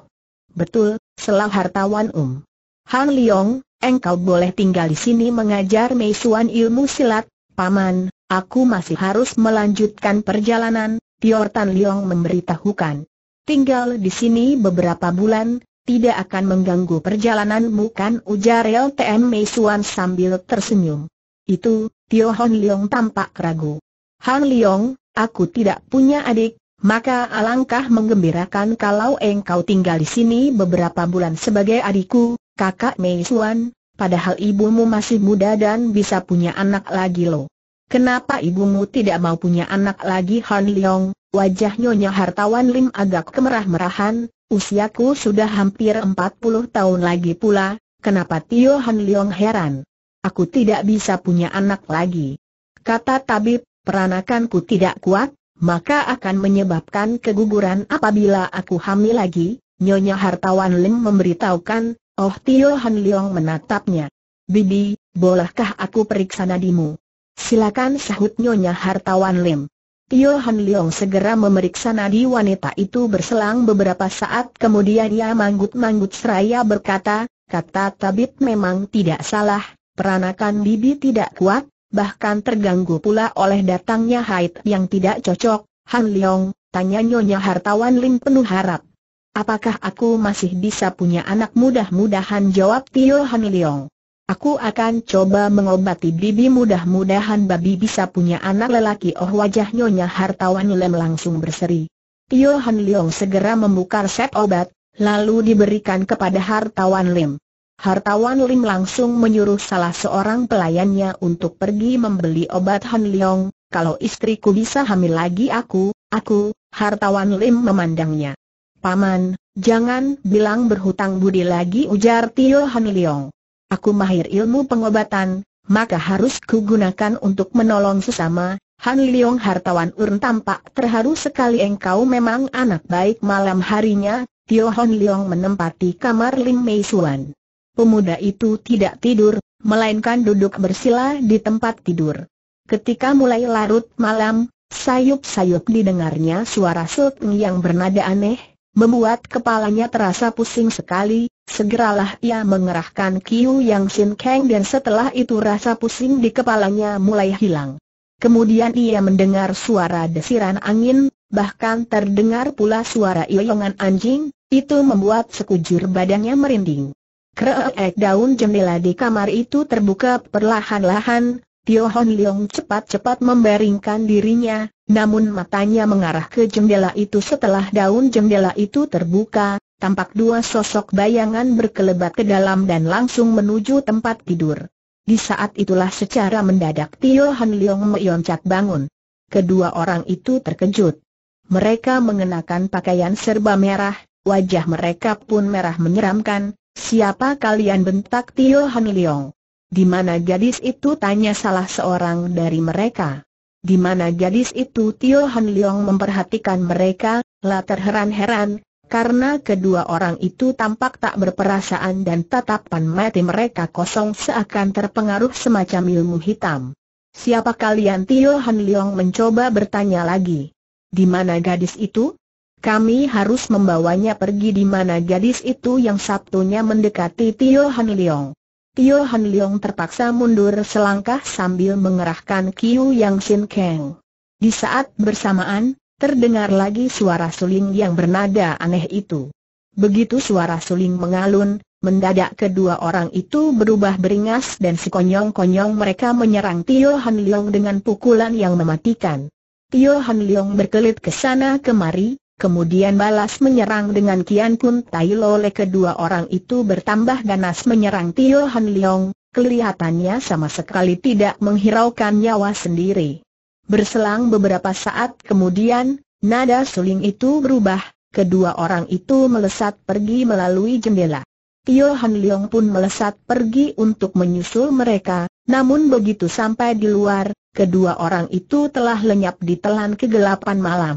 Betul, selah hartawan Um. Han Leong, engkau boleh tinggal di sini mengajar Mei Suan ilmu silat, paman, aku masih harus melanjutkan perjalanan, Tiortan Tan Leong memberitahukan. Tinggal di sini beberapa bulan, tidak akan mengganggu perjalananmu kan ujar LTM Mei Suan sambil tersenyum. Itu, Tio Hon Leong tampak ragu. Han Leong, aku tidak punya adik, maka alangkah menggembirakan kalau engkau tinggal di sini beberapa bulan sebagai adikku, kakak Mei Suan, padahal ibumu masih muda dan bisa punya anak lagi loh. Kenapa ibumu tidak mau punya anak lagi Han Leong? Wajah Nyonya Hartawan Lim agak kemerah-merahan, Usiaku sudah hampir empat puluh tahun lagi pula, kenapa Tio Han Leong heran? Aku tidak bisa punya anak lagi. Kata tabib, peranakanku tidak kuat, maka akan menyebabkan keguguran apabila aku hamil lagi, Nyonya Hartawan Lim memberitahukan, Oh Tio Han Leong menatapnya. Bibi, bolehkah aku periksa nadimu? Silakan sahut Nyonya Hartawan Lim. Tio Han Leong segera memeriksa nadi wanita itu berselang beberapa saat kemudian ia manggut-manggut seraya berkata, kata tabib memang tidak salah, peranakan bibi tidak kuat, bahkan terganggu pula oleh datangnya haid yang tidak cocok. Han Leong, tanya Nyonya Hartawan Lim penuh harap. Apakah aku masih bisa punya anak mudah-mudahan jawab Tio Han Leong. Aku akan coba mengobati bibi mudah-mudahan babi bisa punya anak lelaki Oh wajah Nyonya Hartawan Lem langsung berseri Han Leong segera membuka resep obat, lalu diberikan kepada Hartawan Lim Hartawan Lim langsung menyuruh salah seorang pelayannya untuk pergi membeli obat Han Leong Kalau istriku bisa hamil lagi aku, aku, Hartawan Lim memandangnya Paman, jangan bilang berhutang budi lagi ujar Tio Han Leong Aku mahir ilmu pengobatan, maka harus kugunakan untuk menolong sesama. Han Leong hartawan urn tampak terharu sekali engkau memang anak baik malam harinya, Tio Hon Leong menempati kamar Lim Mei Suan. Pemuda itu tidak tidur, melainkan duduk bersila di tempat tidur. Ketika mulai larut malam, sayup-sayup didengarnya suara Sulteng yang bernada aneh, membuat kepalanya terasa pusing sekali, Segeralah ia mengerahkan Kiu Yang Sin Kang dan setelah itu rasa pusing di kepalanya mulai hilang. Kemudian ia mendengar suara desiran angin, bahkan terdengar pula suara ilongan anjing, itu membuat sekujur badannya merinding. Kreek daun jendela di kamar itu terbuka perlahan-lahan, Tio Hon Leong cepat-cepat membaringkan dirinya, namun matanya mengarah ke jendela itu setelah daun jendela itu terbuka, tampak dua sosok bayangan berkelebat ke dalam dan langsung menuju tempat tidur. Di saat itulah secara mendadak Tio Han Leong meyoncat bangun. Kedua orang itu terkejut. Mereka mengenakan pakaian serba merah, wajah mereka pun merah menyeramkan. Siapa kalian bentak Tio Han Leong? Di mana gadis itu tanya salah seorang dari mereka. Di mana gadis itu Tio Han Leong memperhatikan mereka, lah terheran-heran, karena kedua orang itu tampak tak berperasaan dan tatapan mati mereka kosong seakan terpengaruh semacam ilmu hitam. Siapa kalian Tio Han Leong mencoba bertanya lagi. Di mana gadis itu? Kami harus membawanya pergi di mana gadis itu yang Sabtunya mendekati Tio Han Leong. Tio Han Leong terpaksa mundur selangkah sambil mengerahkan Kiu Yang Sin Kang. Di saat bersamaan, Terdengar lagi suara suling yang bernada aneh itu. Begitu suara suling mengalun, mendadak kedua orang itu berubah beringas dan sekonyong-konyong mereka menyerang Tio Han Leong dengan pukulan yang mematikan. Tio Han Leong berkelit ke sana kemari, kemudian balas menyerang dengan kian pun Tai Lole kedua orang itu bertambah ganas menyerang Tio Han Leong, kelihatannya sama sekali tidak menghiraukan nyawa sendiri. Berselang beberapa saat kemudian, nada suling itu berubah, kedua orang itu melesat pergi melalui jendela. Tio Han Leong pun melesat pergi untuk menyusul mereka, namun begitu sampai di luar, kedua orang itu telah lenyap ditelan kegelapan malam.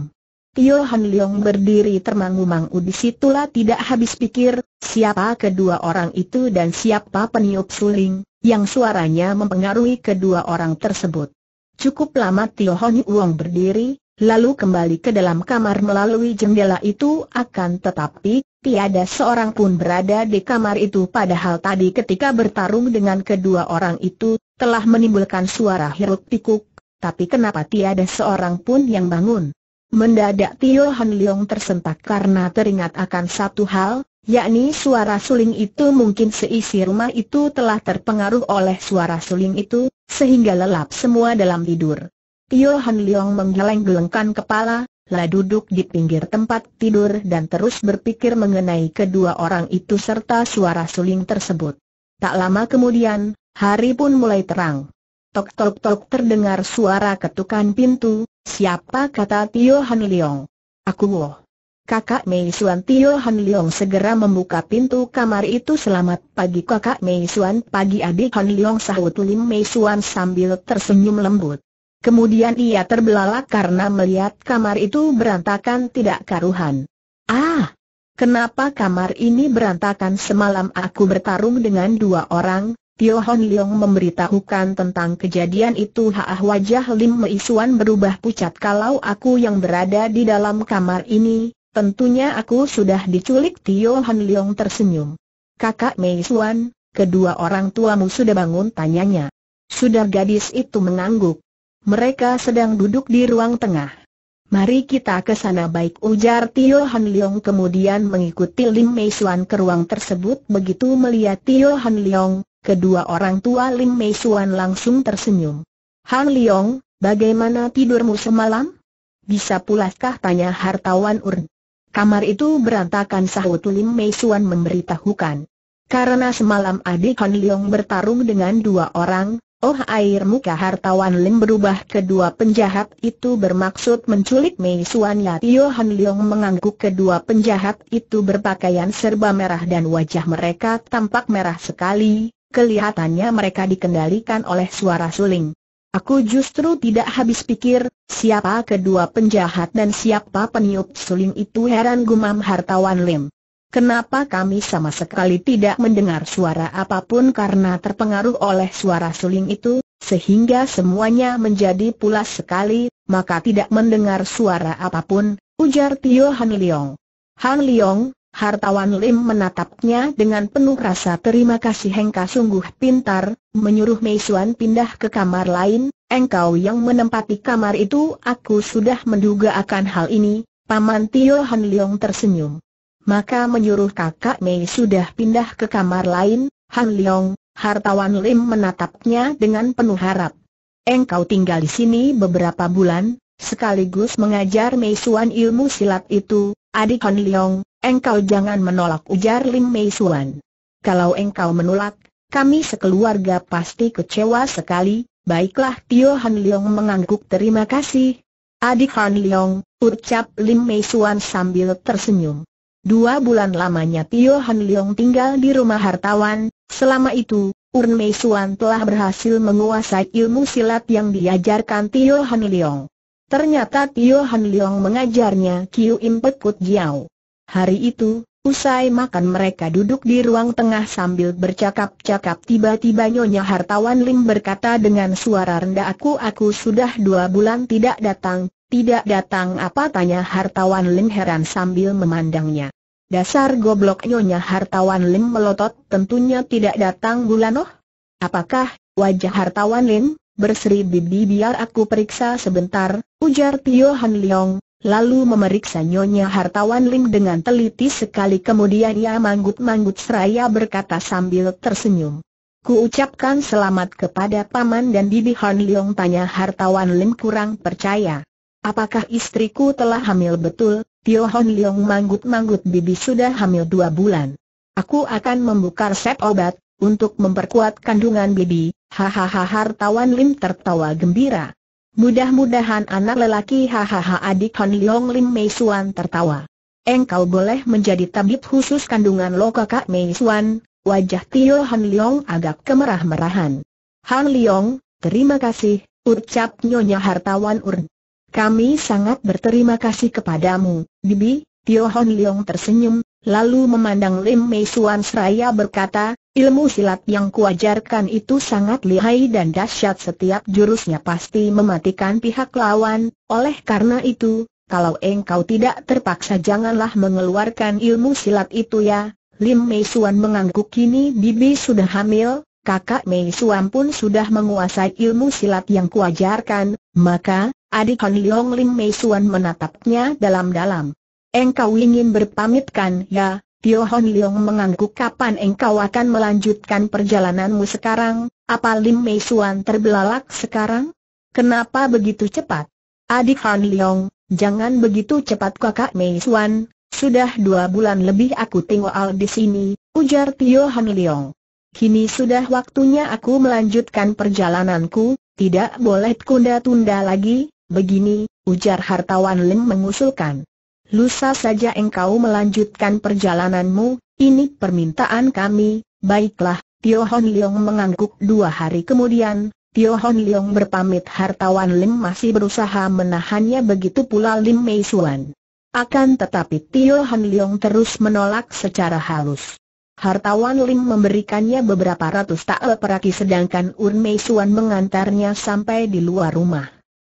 Tio Han Leong berdiri termangu-mangu situlah tidak habis pikir, siapa kedua orang itu dan siapa peniup suling, yang suaranya mempengaruhi kedua orang tersebut. Cukup lama Tio Hon Wong berdiri, lalu kembali ke dalam kamar melalui jendela itu akan tetapi, tiada seorang pun berada di kamar itu padahal tadi ketika bertarung dengan kedua orang itu, telah menimbulkan suara hiruk pikuk, tapi kenapa tiada seorang pun yang bangun? Mendadak Tio Han Leong tersentak karena teringat akan satu hal, yakni suara suling itu mungkin seisi rumah itu telah terpengaruh oleh suara suling itu, sehingga lelap semua dalam tidur. Tio Han Leong menggeleng-gelengkan kepala, lalu duduk di pinggir tempat tidur dan terus berpikir mengenai kedua orang itu serta suara suling tersebut. Tak lama kemudian, hari pun mulai terang. Tok tok tok terdengar suara ketukan pintu, siapa kata Tio Han Leong? Aku woh. Kakak Mei Suan Tio Han Leong segera membuka pintu kamar itu selamat pagi kakak Mei Suan pagi adik Han Leong sahut Lim Mei Suan sambil tersenyum lembut. Kemudian ia terbelalak karena melihat kamar itu berantakan tidak karuhan. Ah! Kenapa kamar ini berantakan semalam aku bertarung dengan dua orang, Tio Hon Leong memberitahukan tentang kejadian itu haah wajah Lim Suan berubah pucat kalau aku yang berada di dalam kamar ini, tentunya aku sudah diculik Tio Hon Leong tersenyum. Kakak Suan, kedua orang tuamu sudah bangun tanyanya. Sudah gadis itu mengangguk. Mereka sedang duduk di ruang tengah. Mari kita ke sana baik ujar Tio Han Leong kemudian mengikuti Lim Mei Suan ke ruang tersebut begitu melihat Tio Han Leong, kedua orang tua Lim Mei Suan langsung tersenyum. Han Leong, bagaimana tidurmu semalam? Bisa pulaskah tanya hartawan Urn? Kamar itu berantakan sahut Lim Mei Suan memberitahukan. Karena semalam adik Han Leong bertarung dengan dua orang, oh air muka hartawan Lim berubah kedua penjahat itu bermaksud menculik Mei Suan ya Tio Han Leong mengangguk kedua penjahat itu berpakaian serba merah dan wajah mereka tampak merah sekali, kelihatannya mereka dikendalikan oleh suara suling. Aku justru tidak habis pikir, siapa kedua penjahat dan siapa peniup suling itu heran gumam hartawan Lim. Kenapa kami sama sekali tidak mendengar suara apapun karena terpengaruh oleh suara suling itu, sehingga semuanya menjadi pulas sekali, maka tidak mendengar suara apapun, ujar Tio Han Leong. Han Leong, Hartawan Lim menatapnya dengan penuh rasa terima kasih Hengka sungguh pintar, menyuruh Mei Suan pindah ke kamar lain, engkau yang menempati kamar itu aku sudah menduga akan hal ini, Paman Tio Han Leong tersenyum. Maka menyuruh kakak Mei sudah pindah ke kamar lain, Han Leong, hartawan Lim menatapnya dengan penuh harap. Engkau tinggal di sini beberapa bulan, sekaligus mengajar Mei Suan ilmu silat itu, adik Han Leong, Engkau jangan menolak ujar Lim Mei Suan. Kalau engkau menolak, kami sekeluarga pasti kecewa sekali, baiklah Tio Han Leong mengangguk terima kasih. Adik Han Leong, ucap Lim Mei Suan sambil tersenyum. Dua bulan lamanya Tio Han Leong tinggal di rumah hartawan, selama itu, Urn Mei Suan telah berhasil menguasai ilmu silat yang diajarkan Tio Han Leong. Ternyata Tio Han Leong mengajarnya Kiu Impekut Jiao. Hari itu, usai makan mereka duduk di ruang tengah sambil bercakap-cakap tiba-tiba Nyonya Hartawan Lim berkata dengan suara rendah aku aku sudah dua bulan tidak datang, tidak datang apa tanya Hartawan Lim heran sambil memandangnya. Dasar goblok Nyonya Hartawan Lim melotot tentunya tidak datang bulan oh? Apakah, wajah Hartawan Lim, berseri bibi biar aku periksa sebentar, ujar Tio Han Leong, lalu memeriksa Nyonya Hartawan Lim dengan teliti sekali kemudian ia manggut-manggut seraya berkata sambil tersenyum. Ku ucapkan selamat kepada Paman dan Bibi Han Leong tanya Hartawan Lim kurang percaya. Apakah istriku telah hamil betul? Tio Han Leong manggut-manggut Bibi sudah hamil dua bulan. Aku akan membuka resep obat, untuk memperkuat kandungan Bibi, hahaha Hartawan Lim tertawa gembira. Mudah-mudahan anak lelaki hahaha adik Han Leong Lim Mei Suan tertawa. Engkau boleh menjadi tabib khusus kandungan lo kakak Mei Suan, wajah Tio Han Leong agak kemerah-merahan. Han Leong, terima kasih, ucap Nyonya Hartawan Urn. Kami sangat berterima kasih kepadamu, Bibi, Tio Han Leong tersenyum, lalu memandang Lim Mei Suan seraya berkata, Ilmu silat yang kuajarkan itu sangat lihai dan dahsyat setiap jurusnya pasti mematikan pihak lawan, oleh karena itu, kalau engkau tidak terpaksa janganlah mengeluarkan ilmu silat itu ya. Lim Mei Suan mengangguk kini bibi sudah hamil, kakak Mei Suan pun sudah menguasai ilmu silat yang kuajarkan, maka, adik Han Leong Lim Mei Suan menatapnya dalam-dalam. Engkau ingin berpamit ya, Tio Hon Leong mengangguk kapan engkau akan melanjutkan perjalananmu sekarang, apa Lim Mei Suan terbelalak sekarang? Kenapa begitu cepat? Adik Han Leong, jangan begitu cepat kakak Mei Suan, sudah dua bulan lebih aku tinggal di sini, ujar Tio Han Leong. Kini sudah waktunya aku melanjutkan perjalananku, tidak boleh tunda-tunda lagi, begini, ujar hartawan Lim mengusulkan lusa saja engkau melanjutkan perjalananmu, ini permintaan kami, baiklah, Tio Hon Leong mengangguk dua hari kemudian, Tio Hon Leong berpamit hartawan Lim masih berusaha menahannya begitu pula Lim Mei Suan. Akan tetapi Tio Hon Leong terus menolak secara halus. Hartawan Lim memberikannya beberapa ratus tael peraki sedangkan Ur Mei Suan mengantarnya sampai di luar rumah.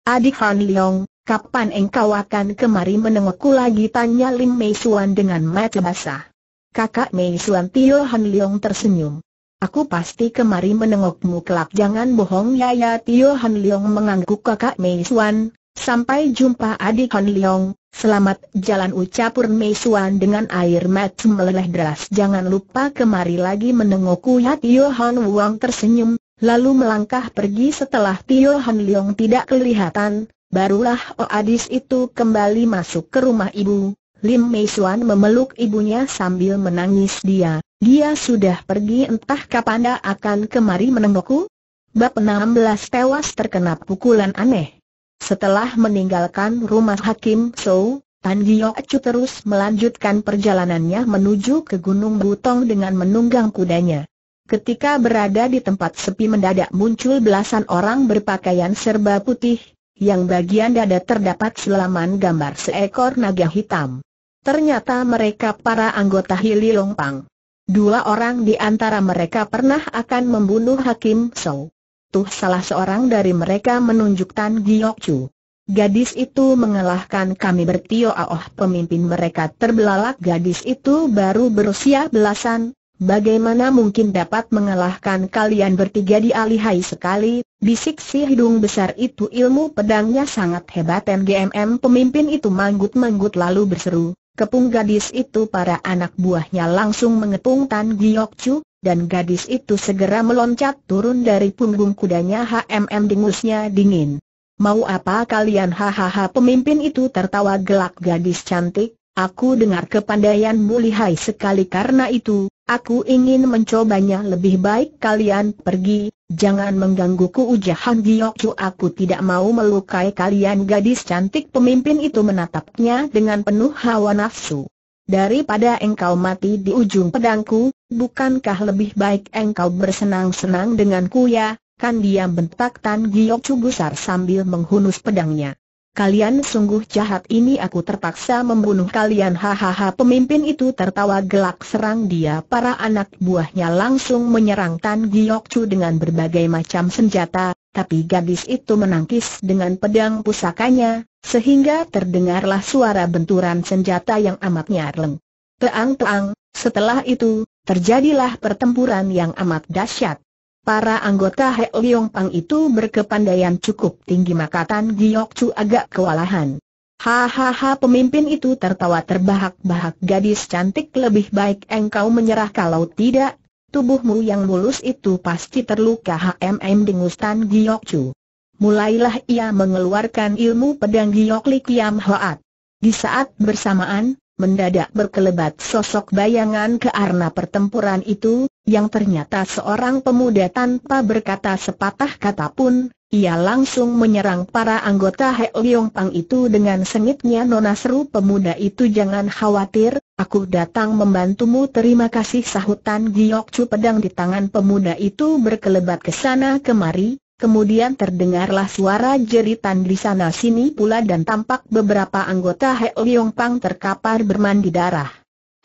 Adik Han Leong, Kapan engkau akan kemari menengokku lagi? Tanya Lim Mei Suan dengan mata basah. Kakak Mei Suan Tio Han Leong tersenyum. Aku pasti kemari menengokmu kelak jangan bohong ya ya Tio Han Leong mengangguk kakak Mei Suan. Sampai jumpa adik Han Leong, selamat jalan ucapur Mei Suan dengan air mata meleleh deras jangan lupa kemari lagi menengokku ya Tio Han Wang tersenyum, lalu melangkah pergi setelah Tio Han Leong tidak kelihatan, Barulah Oadis itu kembali masuk ke rumah ibu, Lim Mei Suan memeluk ibunya sambil menangis dia, dia sudah pergi entah kapan dia akan kemari menengokku? Bab 16 tewas terkena pukulan aneh. Setelah meninggalkan rumah Hakim So Tan acu terus melanjutkan perjalanannya menuju ke Gunung Butong dengan menunggang kudanya. Ketika berada di tempat sepi mendadak muncul belasan orang berpakaian serba putih, yang bagian dada terdapat selaman gambar seekor naga hitam. Ternyata mereka para anggota Hili Longpang. Dua orang di antara mereka pernah akan membunuh Hakim So, Tuh salah seorang dari mereka menunjukkan Tan Chu. Gadis itu mengalahkan kami bertio Aoh pemimpin mereka terbelalak gadis itu baru berusia belasan, bagaimana mungkin dapat mengalahkan kalian bertiga di alihai sekali, Bisik si hidung besar itu ilmu pedangnya sangat hebat MGMM pemimpin itu manggut-manggut lalu berseru, kepung gadis itu para anak buahnya langsung mengepung Tan Giyok Chu, dan gadis itu segera meloncat turun dari punggung kudanya HMM dingusnya dingin. Mau apa kalian hahaha pemimpin itu tertawa gelak gadis cantik, Aku dengar kepandaianmu lihai sekali karena itu, aku ingin mencobanya lebih baik kalian pergi, jangan menggangguku Ujahan Han Giokju aku tidak mau melukai kalian gadis cantik pemimpin itu menatapnya dengan penuh hawa nafsu. Daripada engkau mati di ujung pedangku, bukankah lebih baik engkau bersenang-senang denganku ya, kan dia bentak Tan Giokju gusar sambil menghunus pedangnya kalian sungguh jahat ini aku terpaksa membunuh kalian hahaha pemimpin itu tertawa gelak serang dia para anak buahnya langsung menyerang Tan Giok Chu dengan berbagai macam senjata, tapi gadis itu menangkis dengan pedang pusakanya, sehingga terdengarlah suara benturan senjata yang amat nyarleng Teang-teang, setelah itu, terjadilah pertempuran yang amat dahsyat. Para anggota Heo Yong Pang itu berkepandaian cukup tinggi maka Tan Giok Chu agak kewalahan. Hahaha pemimpin itu tertawa terbahak-bahak gadis cantik lebih baik engkau menyerah kalau tidak, tubuhmu yang mulus itu pasti terluka HMM dengus Tan Giok Chu. Mulailah ia mengeluarkan ilmu pedang Giok Li Kiam Hoat. Di saat bersamaan, mendadak berkelebat sosok bayangan ke arna pertempuran itu, yang ternyata seorang pemuda tanpa berkata sepatah kata pun, ia langsung menyerang para anggota Heoyong Pang itu dengan sengitnya Nona seru pemuda itu jangan khawatir, aku datang membantumu terima kasih sahutan Giok Chu pedang di tangan pemuda itu berkelebat ke sana kemari, kemudian terdengarlah suara jeritan di sana sini pula dan tampak beberapa anggota Heoyong Pang terkapar bermandi darah.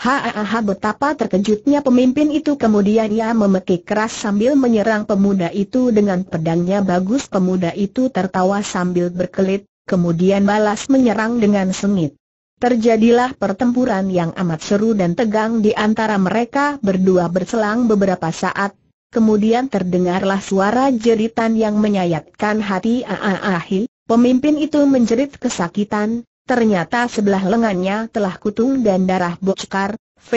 Hahaha betapa terkejutnya pemimpin itu kemudian ia memekik keras sambil menyerang pemuda itu dengan pedangnya bagus pemuda itu tertawa sambil berkelit, kemudian balas menyerang dengan sengit. Terjadilah pertempuran yang amat seru dan tegang di antara mereka berdua berselang beberapa saat, kemudian terdengarlah suara jeritan yang menyayatkan hati aahi, ah, ah, ah, pemimpin itu menjerit kesakitan, Ternyata sebelah lengannya telah kutung dan darah bocekar, V,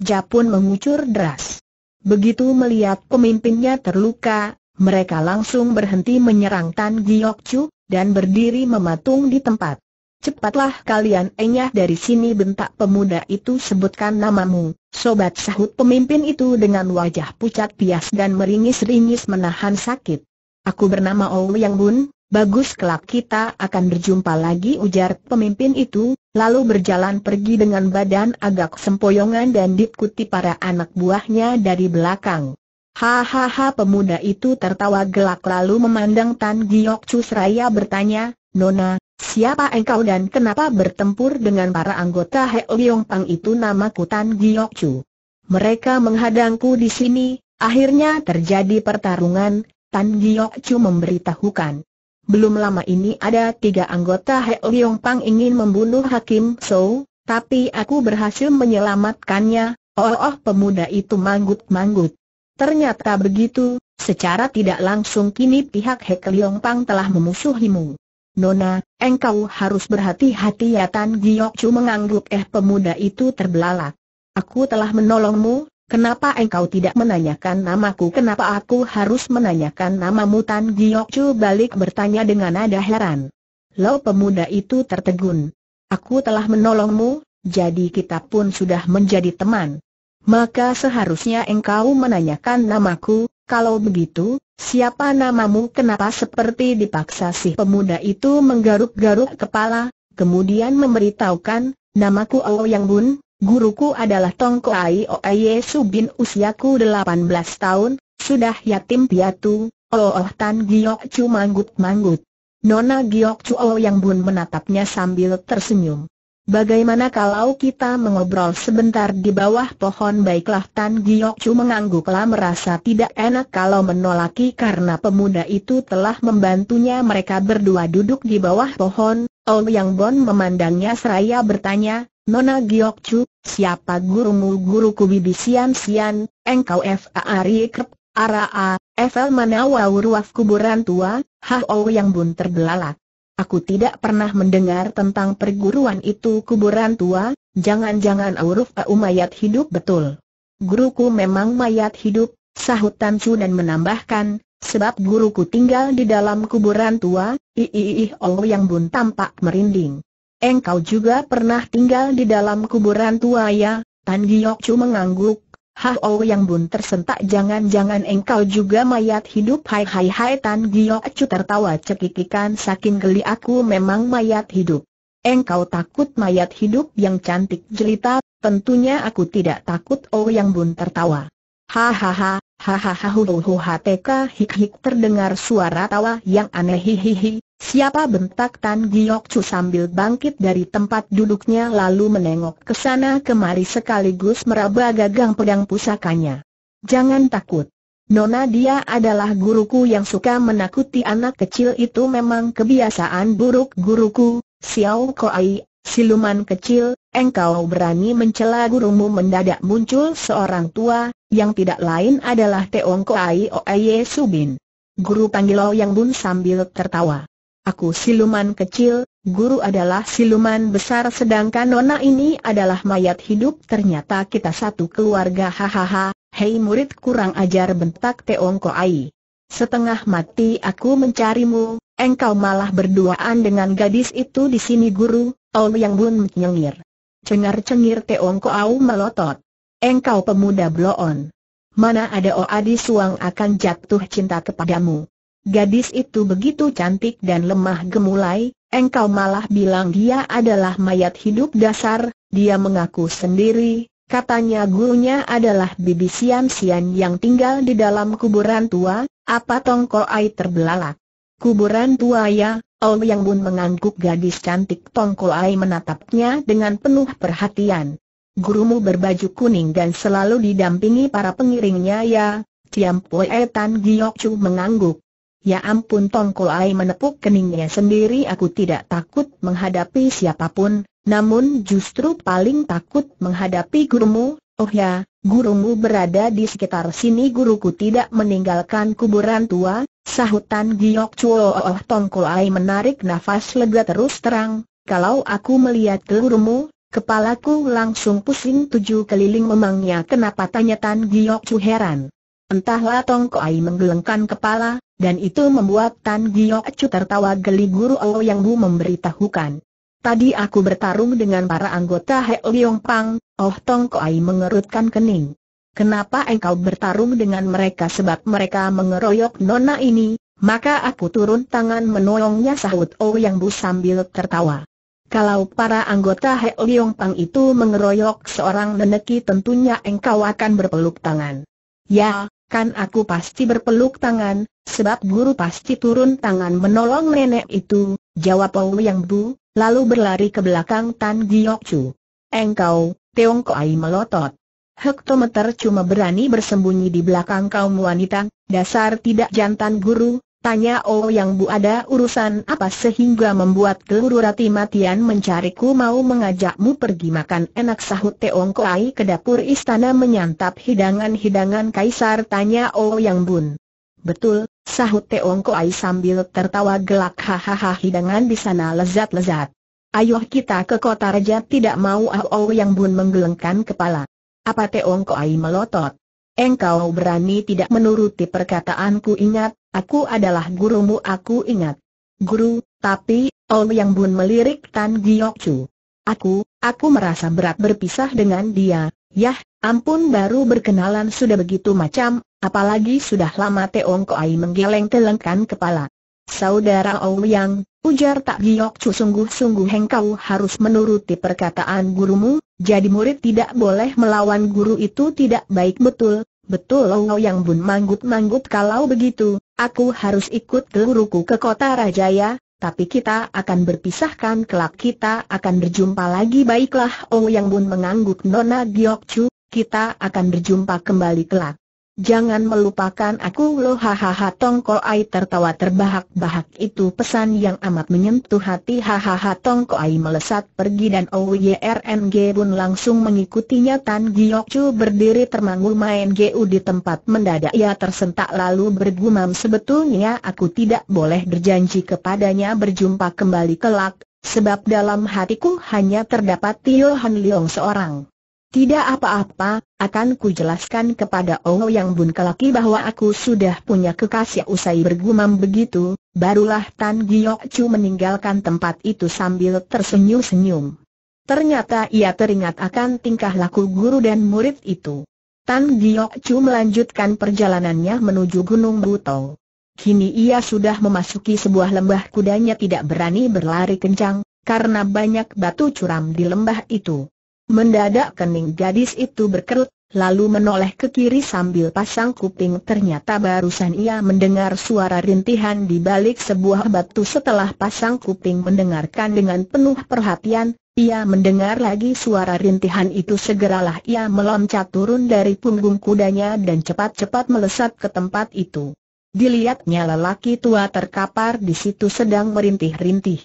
Japun mengucur deras. Begitu melihat pemimpinnya terluka, mereka langsung berhenti menyerang Tan Giok Chu, dan berdiri mematung di tempat. Cepatlah kalian enyah dari sini bentak pemuda itu sebutkan namamu, sobat sahut pemimpin itu dengan wajah pucat pias dan meringis-ringis menahan sakit. Aku bernama Ouyang Yang Bun, Bagus kelak kita akan berjumpa lagi ujar pemimpin itu, lalu berjalan pergi dengan badan agak sempoyongan dan diikuti para anak buahnya dari belakang. Hahaha pemuda itu tertawa gelak lalu memandang Tan Giok seraya bertanya, Nona, siapa engkau dan kenapa bertempur dengan para anggota Heoliong Pang itu namaku Tan Giok Chu. Mereka menghadangku di sini, akhirnya terjadi pertarungan, Tan Giok Chu memberitahukan. Belum lama ini ada tiga anggota He Liong Pang ingin membunuh Hakim Sou, tapi aku berhasil menyelamatkannya, oh oh pemuda itu manggut-manggut. Ternyata begitu, secara tidak langsung kini pihak Hek Liong Pang telah memusuhimu. Nona, engkau harus berhati-hati ya Tan Giok Chu mengangguk eh pemuda itu terbelalak. Aku telah menolongmu, Kenapa engkau tidak menanyakan namaku? Kenapa aku harus menanyakan namamu? Tan Giok balik bertanya dengan nada heran. Lo pemuda itu tertegun. Aku telah menolongmu, jadi kita pun sudah menjadi teman. Maka seharusnya engkau menanyakan namaku, kalau begitu, siapa namamu kenapa seperti dipaksa si pemuda itu menggaruk-garuk kepala, kemudian memberitahukan, namaku Ouyang Bun, Guruku adalah Tongko Ai Aioye Subin usiaku 18 tahun, sudah yatim piatu, Oh, oh Tan Giok Chu manggut-manggut. Nona Giok Chu Oh yang bun menatapnya sambil tersenyum. Bagaimana kalau kita mengobrol sebentar di bawah pohon baiklah Tan Giok Chu mengangguklah merasa tidak enak kalau menolaki karena pemuda itu telah membantunya mereka berdua duduk di bawah pohon. Oh Yang Bun memandangnya seraya bertanya, Nona Chu, siapa gurumu guruku Bibi Sian Sian, engkau Ari Krep Ara-A, Efel Manawa Ruaf Kuburan Tua, H.O. yang bun terbelalak. Aku tidak pernah mendengar tentang perguruan itu kuburan tua, jangan-jangan Auruf Au mayat hidup betul. Guruku memang mayat hidup, sahut Tan Chu dan menambahkan, sebab guruku tinggal di dalam kuburan tua, iiih Oh yang bun tampak merinding. Engkau juga pernah tinggal di dalam kuburan tua ya? Tan Giok Chu mengangguk. Oh yang bun tersentak jangan-jangan engkau juga mayat hidup Hai hai hai Tan Giok Chu tertawa cekikikan saking geli aku memang mayat hidup Engkau takut mayat hidup yang cantik jelita Tentunya aku tidak takut Oh yang bun tertawa Hahaha, hahaha hu hu hik hik terdengar suara tawa yang aneh hihihi Siapa bentak Tan Giok Chu sambil bangkit dari tempat duduknya lalu menengok ke sana kemari sekaligus meraba gagang pedang pusakanya. Jangan takut. Nona dia adalah guruku yang suka menakuti anak kecil itu memang kebiasaan buruk guruku, Xiao Koai, siluman kecil, engkau berani mencela gurumu mendadak muncul seorang tua, yang tidak lain adalah Teong Koai Oaye Subin. Guru Panggilo Yang Bun sambil tertawa. Aku siluman kecil, guru adalah siluman besar sedangkan nona ini adalah mayat hidup ternyata kita satu keluarga hahaha, hei murid kurang ajar bentak Teongko Ai. Setengah mati aku mencarimu, engkau malah berduaan dengan gadis itu di sini guru, Oh Yang Bun menyengir. Cengar-cengir Teongko Au melotot. Engkau pemuda bloon. Mana ada Oadi Suang akan jatuh cinta kepadamu. Gadis itu begitu cantik dan lemah gemulai, engkau malah bilang dia adalah mayat hidup dasar, dia mengaku sendiri, katanya gurunya adalah bibi Sian Sian yang tinggal di dalam kuburan tua, apa tongkol Ai terbelalak. Kuburan tua ya, Ol Yang Bun mengangguk gadis cantik Tongkol Ai menatapnya dengan penuh perhatian. Gurumu berbaju kuning dan selalu didampingi para pengiringnya ya, Tiam Poetan Tan Giok Chu mengangguk. Ya ampun Tongkol Ai menepuk keningnya sendiri aku tidak takut menghadapi siapapun, namun justru paling takut menghadapi gurumu, oh ya, gurumu berada di sekitar sini guruku tidak meninggalkan kuburan tua, sahutan Giok Cuo. oh, Ai menarik nafas lega terus terang, kalau aku melihat ke gurumu, kepalaku langsung pusing tujuh keliling memangnya kenapa tanya Tan Giok Cuheran? heran. Entahlah Tong Koai menggelengkan kepala, dan itu membuat Tan Giok Chu tertawa geli guru Ao yang Bu memberitahukan. Tadi aku bertarung dengan para anggota He Liong Pang, Oh Tong Koai mengerutkan kening. Kenapa engkau bertarung dengan mereka sebab mereka mengeroyok nona ini, maka aku turun tangan menolongnya sahut Oh Yang Bu sambil tertawa. Kalau para anggota He Liong Pang itu mengeroyok seorang neneki tentunya engkau akan berpeluk tangan. Ya, kan aku pasti berpeluk tangan, sebab guru pasti turun tangan menolong nenek itu, jawab yang Bu, lalu berlari ke belakang Tan Giok Chu. Engkau, Teong Koai melotot. Hektometer cuma berani bersembunyi di belakang kaum wanita, dasar tidak jantan guru, Tanya oh, yang Bu ada urusan apa sehingga membuat keluru rati matian mencariku mau mengajakmu pergi makan enak sahut Teong Koai ke dapur istana menyantap hidangan-hidangan kaisar tanya oh, yang Bun. Betul, sahut Teong Koai sambil tertawa gelak hahaha hidangan di sana lezat-lezat. Ayuh kita ke kota raja tidak mau oh, yang Bun menggelengkan kepala. Apa Teong Koai melotot? Engkau berani tidak menuruti perkataanku ingat, aku adalah gurumu aku ingat. Guru, tapi, Oh Yang Bun melirik Tan Giok Chu. Aku, aku merasa berat berpisah dengan dia, yah, ampun baru berkenalan sudah begitu macam, apalagi sudah lama Teong Koai menggeleng telengkan kepala. Saudara Oh Yang, Ujar Tak Giok Chu sungguh-sungguh hengkau harus menuruti perkataan gurumu, jadi murid tidak boleh melawan guru itu tidak baik betul, betul Longo Yang Bun manggut-manggut kalau begitu, aku harus ikut guruku ke kota Rajaya, tapi kita akan berpisahkan kelak kita akan berjumpa lagi baiklah Oh Yang Bun mengangguk Nona Giok Chu, kita akan berjumpa kembali kelak. Jangan melupakan aku loh hahaha Ai tertawa terbahak-bahak itu pesan yang amat menyentuh hati hahaha Ai melesat pergi dan OYRNG oh pun langsung mengikutinya Tan Giyok Chu berdiri termangu main GU di tempat mendadak ia tersentak lalu bergumam sebetulnya aku tidak boleh berjanji kepadanya berjumpa kembali kelak, sebab dalam hatiku hanya terdapat Tio Han Leong seorang. Tidak apa-apa, akan kujelaskan kepada Oh Yang Bun Kelaki bahwa aku sudah punya kekasih usai bergumam begitu, barulah Tan Giyok Chu meninggalkan tempat itu sambil tersenyum-senyum. Ternyata ia teringat akan tingkah laku guru dan murid itu. Tan Giyok Chu melanjutkan perjalanannya menuju Gunung Butong. Kini ia sudah memasuki sebuah lembah kudanya tidak berani berlari kencang, karena banyak batu curam di lembah itu. Mendadak kening gadis itu berkerut, lalu menoleh ke kiri sambil pasang kuping ternyata barusan ia mendengar suara rintihan di balik sebuah batu setelah pasang kuping mendengarkan dengan penuh perhatian, ia mendengar lagi suara rintihan itu segeralah ia meloncat turun dari punggung kudanya dan cepat-cepat melesat ke tempat itu. Dilihatnya lelaki tua terkapar di situ sedang merintih-rintih.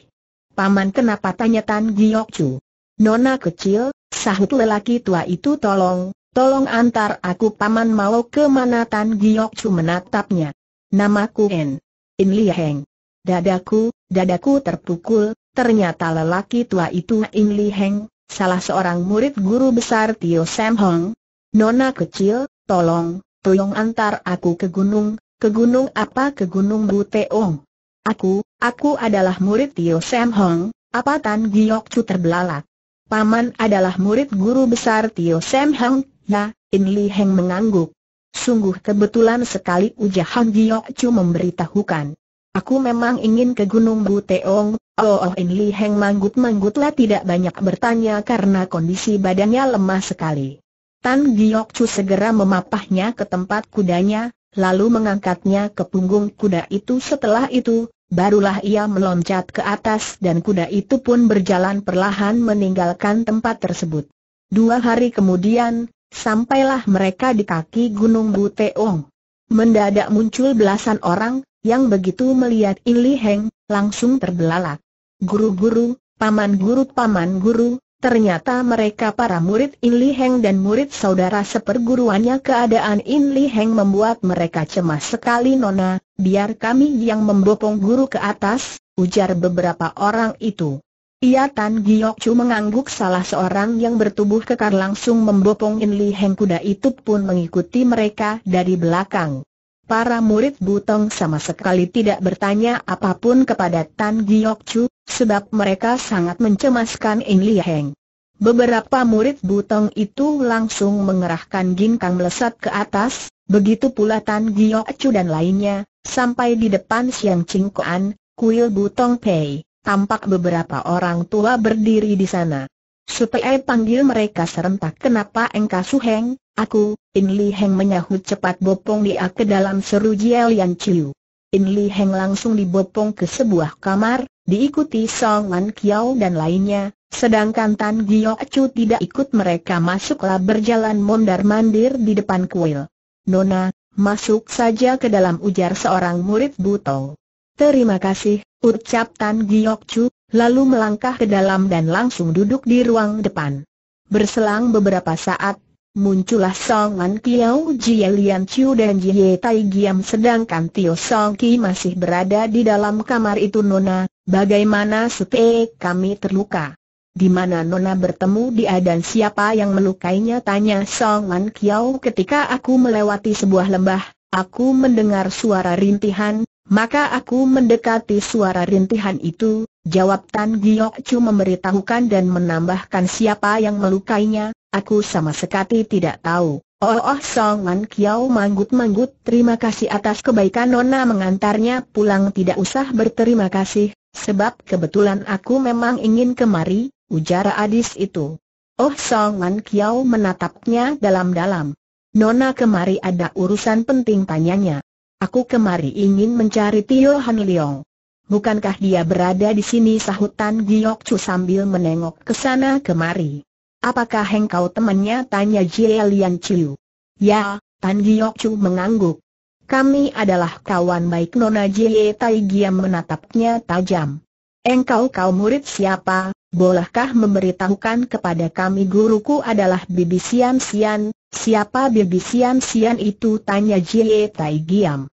Paman kenapa tanya Tan Giok Chu? Nona kecil, Sahut lelaki tua itu tolong, tolong antar aku paman mau ke mana Tan Giok Chu menatapnya. Namaku En. In Liheng. Dadaku, dadaku terpukul, ternyata lelaki tua itu In Liheng, salah seorang murid guru besar Tio Sam Hong. Nona kecil, tolong, tolong antar aku ke gunung, ke gunung apa ke gunung bu teong. Aku, aku adalah murid Tio Sam Hong, apa Tan Giok Chu terbelalak. Paman adalah murid guru besar Tio Sam Hang, ya, In Li Heng mengangguk. Sungguh kebetulan sekali Ujahang Han Gio Chu memberitahukan. Aku memang ingin ke Gunung Buteong, oh, oh In Li Heng manggut-manggutlah tidak banyak bertanya karena kondisi badannya lemah sekali. Tan Giok Chu segera memapahnya ke tempat kudanya, lalu mengangkatnya ke punggung kuda itu setelah itu, Barulah ia meloncat ke atas dan kuda itu pun berjalan perlahan meninggalkan tempat tersebut. Dua hari kemudian, sampailah mereka di kaki Gunung Buteong. Mendadak muncul belasan orang, yang begitu melihat Ili Heng, langsung terbelalak. Guru-guru, paman guru paman guru, Ternyata mereka para murid In Li Heng dan murid saudara seperguruannya keadaan In Li Heng membuat mereka cemas sekali Nona, biar kami yang membopong guru ke atas, ujar beberapa orang itu. Ia Tan Giok Chu mengangguk salah seorang yang bertubuh kekar langsung membopong In Li Heng kuda itu pun mengikuti mereka dari belakang. Para murid Butong sama sekali tidak bertanya apapun kepada Tan Giok Chu, sebab mereka sangat mencemaskan In Li Heng. Beberapa murid Butong itu langsung mengerahkan ginkang melesat ke atas, begitu pula Tan Giok Chu dan lainnya, sampai di depan Siang Cingkoan, kuil Butong Pei, tampak beberapa orang tua berdiri di sana. Supaya panggil mereka serentak kenapa engkau Suheng, Aku, In Li Heng menyahut cepat bopong dia ke dalam seru Jialian Chiu. In Li Heng langsung dibopong ke sebuah kamar, diikuti Song Wan Kiao dan lainnya, sedangkan Tan Giok Chu tidak ikut mereka masuklah berjalan mondar-mandir di depan kuil. Nona, masuk saja ke dalam ujar seorang murid buto. Terima kasih, ucap Tan Giok Chu, lalu melangkah ke dalam dan langsung duduk di ruang depan. Berselang beberapa saat, Muncullah Song Man Kiao Jie Lian Chiu dan Jie Tai Giam sedangkan Tio Song Ki masih berada di dalam kamar itu Nona, bagaimana sute kami terluka? Di mana Nona bertemu dia dan siapa yang melukainya tanya Song Man Kiao ketika aku melewati sebuah lembah, aku mendengar suara rintihan, maka aku mendekati suara rintihan itu, jawab Tan Giok Chu memberitahukan dan menambahkan siapa yang melukainya, Aku sama sekali tidak tahu. Oh, oh Song Kiao manggut-manggut terima kasih atas kebaikan Nona mengantarnya pulang tidak usah berterima kasih, sebab kebetulan aku memang ingin kemari, ujar Adis itu. Oh Song Kiao menatapnya dalam-dalam. Nona kemari ada urusan penting tanyanya. Aku kemari ingin mencari Tio Han Leong. Bukankah dia berada di sini sahutan Giok Chu sambil menengok ke sana kemari. Apakah engkau temannya? Tanya Jie Lian Chiu. Ya, Tan Giok Chu mengangguk. Kami adalah kawan baik Nona Jie Tai Giam menatapnya tajam. Engkau kau murid siapa? Bolehkah memberitahukan kepada kami guruku adalah Bibi Sian Sian? Siapa Bibi Sian Sian itu? Tanya Jie Tai Giam.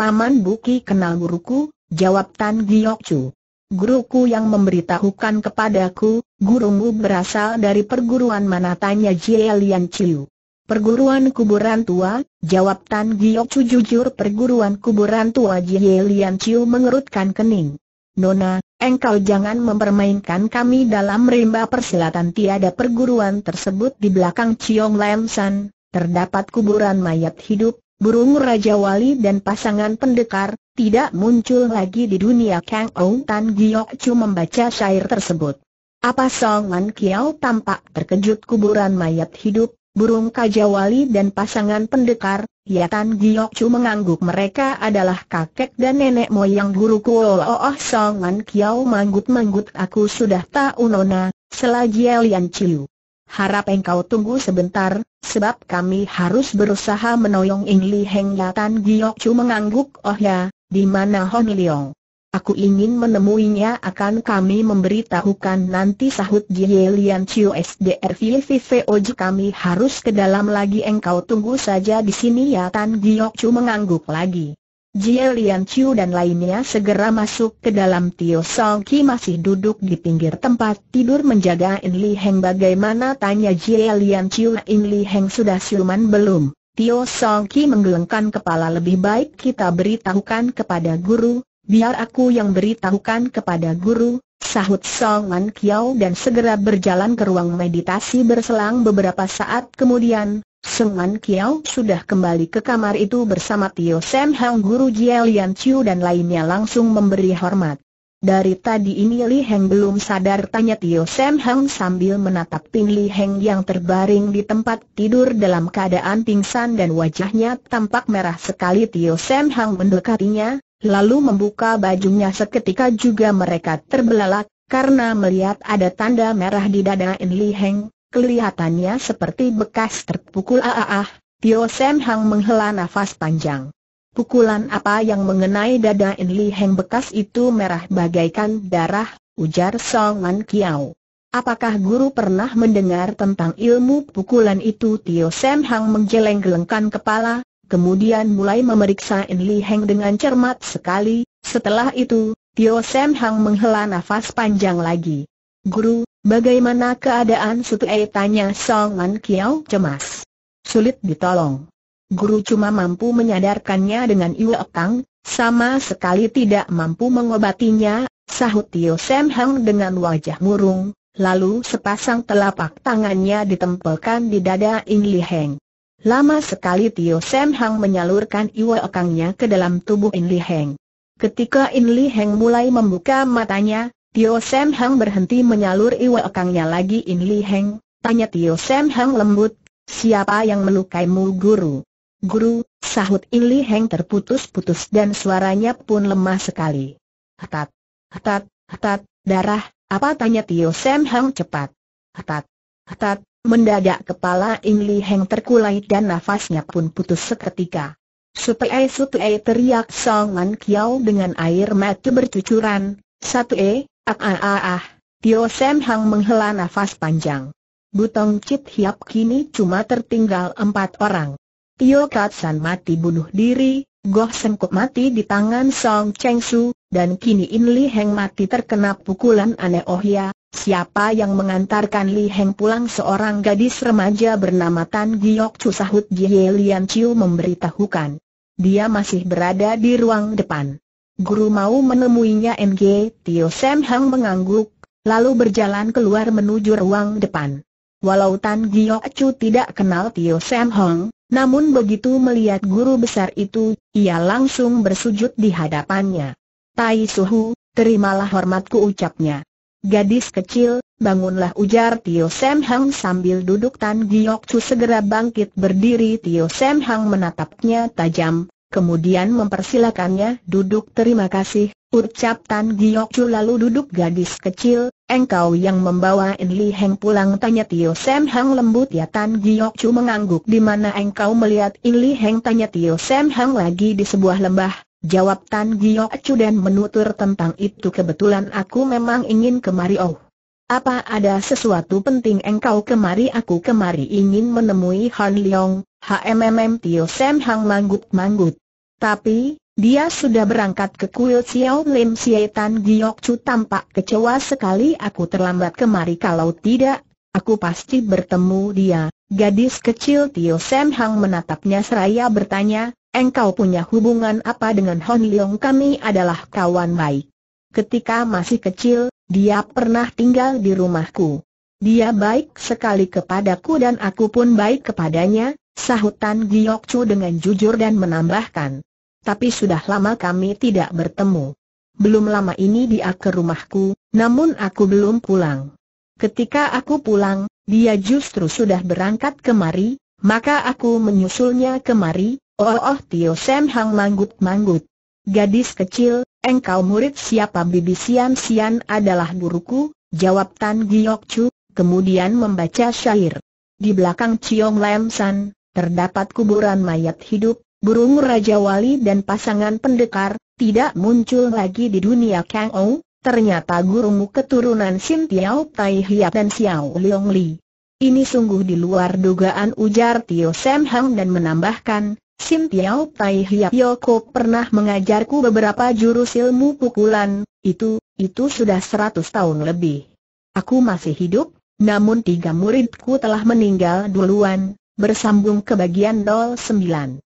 Paman Buki kenal guruku, jawab Tan Giok Chu guruku yang memberitahukan kepadaku, gurumu berasal dari perguruan mana tanya Jie Lian Chiu. Perguruan kuburan tua, jawab Tan Giok Chu jujur perguruan kuburan tua Jie Lian Chiu mengerutkan kening. Nona, engkau jangan mempermainkan kami dalam rimba persilatan tiada perguruan tersebut di belakang Chiong Lam San, terdapat kuburan mayat hidup, burung Raja Wali dan pasangan pendekar, tidak muncul lagi di dunia Kang Ou Tan Giok Chu membaca syair tersebut. Apa Song Kiao tampak terkejut kuburan mayat hidup, burung kajawali dan pasangan pendekar, ya Tan Giok Chu mengangguk mereka adalah kakek dan nenek moyang guruku Oh, oh, oh Song Kiao manggut-manggut aku sudah tahu nona, selagi Elian Chiu. Harap engkau tunggu sebentar, sebab kami harus berusaha menoyong Ing Li Heng ya Tan Giok Chu mengangguk oh ya, di mana Hon Leong? Aku ingin menemuinya akan kami memberitahukan nanti sahut Jie Lian Chiu SDR VVVOJ kami harus ke dalam lagi engkau tunggu saja di sini ya Tan Giok Chu mengangguk lagi. Jie Lian Chiu dan lainnya segera masuk ke dalam Tio Song Ki masih duduk di pinggir tempat tidur menjaga In Li Heng bagaimana tanya Jie Lian Chiu In Li Heng sudah siuman belum? Tio Song Ki menggelengkan kepala lebih baik kita beritahukan kepada guru, biar aku yang beritahukan kepada guru, sahut Salman Kiao dan segera berjalan ke ruang meditasi berselang beberapa saat kemudian, Salman Kiao sudah kembali ke kamar itu bersama Tio Sam Hang Guru Jie Lian Chiu dan lainnya langsung memberi hormat. Dari tadi ini Li Heng belum sadar tanya Tio Sam Heng sambil menatap Pin Li Heng yang terbaring di tempat tidur dalam keadaan pingsan dan wajahnya tampak merah sekali Tio Sam Heng mendekatinya, lalu membuka bajunya seketika juga mereka terbelalak, karena melihat ada tanda merah di dada In Li Heng, kelihatannya seperti bekas terpukul aah ah, ah. Tio Sam Heng menghela nafas panjang. Pukulan apa yang mengenai dada In Li Heng bekas itu merah bagaikan darah, ujar Song Man Kiao. Apakah guru pernah mendengar tentang ilmu pukulan itu? Tio Sam Hang menjeleng-gelengkan kepala, kemudian mulai memeriksa In Li Heng dengan cermat sekali. Setelah itu, Tio Sam Hang menghela nafas panjang lagi. Guru, bagaimana keadaan Sutu E? Tanya Song Man Kiao cemas. Sulit ditolong guru cuma mampu menyadarkannya dengan Iwak Tang, sama sekali tidak mampu mengobatinya, sahut Tio Sam Heng dengan wajah murung, lalu sepasang telapak tangannya ditempelkan di dada Ing Li Heng. Lama sekali Tio Sam Heng menyalurkan Iwak Tangnya ke dalam tubuh Ing Li Heng. Ketika Ing Li Heng mulai membuka matanya, Tio Sam Heng berhenti menyalur Iwak Tangnya lagi Ing Li Heng, tanya Tio Sam Heng lembut, Siapa yang melukaimu guru? Guru, sahut Ili Heng terputus-putus dan suaranya pun lemah sekali. Hatat, hatat, hatat, darah, apa tanya Tio Sam Hang cepat. Hatat, hatat, mendadak kepala Ili Heng terkulai dan nafasnya pun putus seketika. Sutei sutei teriak Songan Kiao dengan air mata bercucuran, satu e, ah ah ah ah, Tio Sam Hang menghela nafas panjang. Butong Chit Hiap kini cuma tertinggal empat orang. Tio Katsan mati bunuh diri, Goh Sengkok mati di tangan Song Cheng Su, dan kini In Li Heng mati terkena pukulan aneh Oh ya, siapa yang mengantarkan Li Heng pulang seorang gadis remaja bernama Tan Giok Chu sahut Jie Lian Chiu memberitahukan. Dia masih berada di ruang depan. Guru mau menemuinya NG, Tio Sam Hang mengangguk, lalu berjalan keluar menuju ruang depan. Walau Tan Giok Chu tidak kenal Tio Sam Hang, namun begitu melihat guru besar itu, ia langsung bersujud di hadapannya. Tai Suhu, terimalah hormatku ucapnya. Gadis kecil, bangunlah ujar Tio Sam Hang sambil duduk Tan Giok Chu segera bangkit berdiri Tio Sam Hang menatapnya tajam, kemudian mempersilakannya duduk terima kasih, ucap Tan Giok Chu lalu duduk gadis kecil, engkau yang membawa In Li Heng pulang? Tanya Tio Sam Hang lembut ya Tan Giok Chu mengangguk di mana engkau melihat In Li Heng? Tanya Tio Sam Hang lagi di sebuah lembah. Jawab Tan Giok Chu dan menutur tentang itu kebetulan aku memang ingin kemari oh. Apa ada sesuatu penting engkau kemari aku kemari ingin menemui Han Leong, HMMM Tio Sam Hang manggut-manggut. Tapi, dia sudah berangkat ke kuil Xiao Lim Siatan Tan Chu tampak kecewa sekali aku terlambat kemari kalau tidak, aku pasti bertemu dia. Gadis kecil Tio Sam Hang menatapnya seraya bertanya, engkau punya hubungan apa dengan Hon Leong kami adalah kawan baik. Ketika masih kecil, dia pernah tinggal di rumahku. Dia baik sekali kepadaku dan aku pun baik kepadanya, sahutan Giok Chu dengan jujur dan menambahkan tapi sudah lama kami tidak bertemu. Belum lama ini dia ke rumahku, namun aku belum pulang. Ketika aku pulang, dia justru sudah berangkat kemari, maka aku menyusulnya kemari, oh oh Tio Sam Hang manggut-manggut. Gadis kecil, engkau murid siapa Bibi Sian Sian adalah guruku, jawab Tan Giok Chu, kemudian membaca syair. Di belakang Chiong Lam San, terdapat kuburan mayat hidup, burung Raja Wali dan pasangan pendekar, tidak muncul lagi di dunia Kang Ou, ternyata gurumu keturunan Sin Tiao Tai Hiap dan Xiao Leong Li. Ini sungguh di luar dugaan ujar Tio Sam Hang dan menambahkan, Sim Tiao Tai Hiap Yoko pernah mengajarku beberapa jurus ilmu pukulan, itu, itu sudah seratus tahun lebih. Aku masih hidup, namun tiga muridku telah meninggal duluan, bersambung ke bagian 09.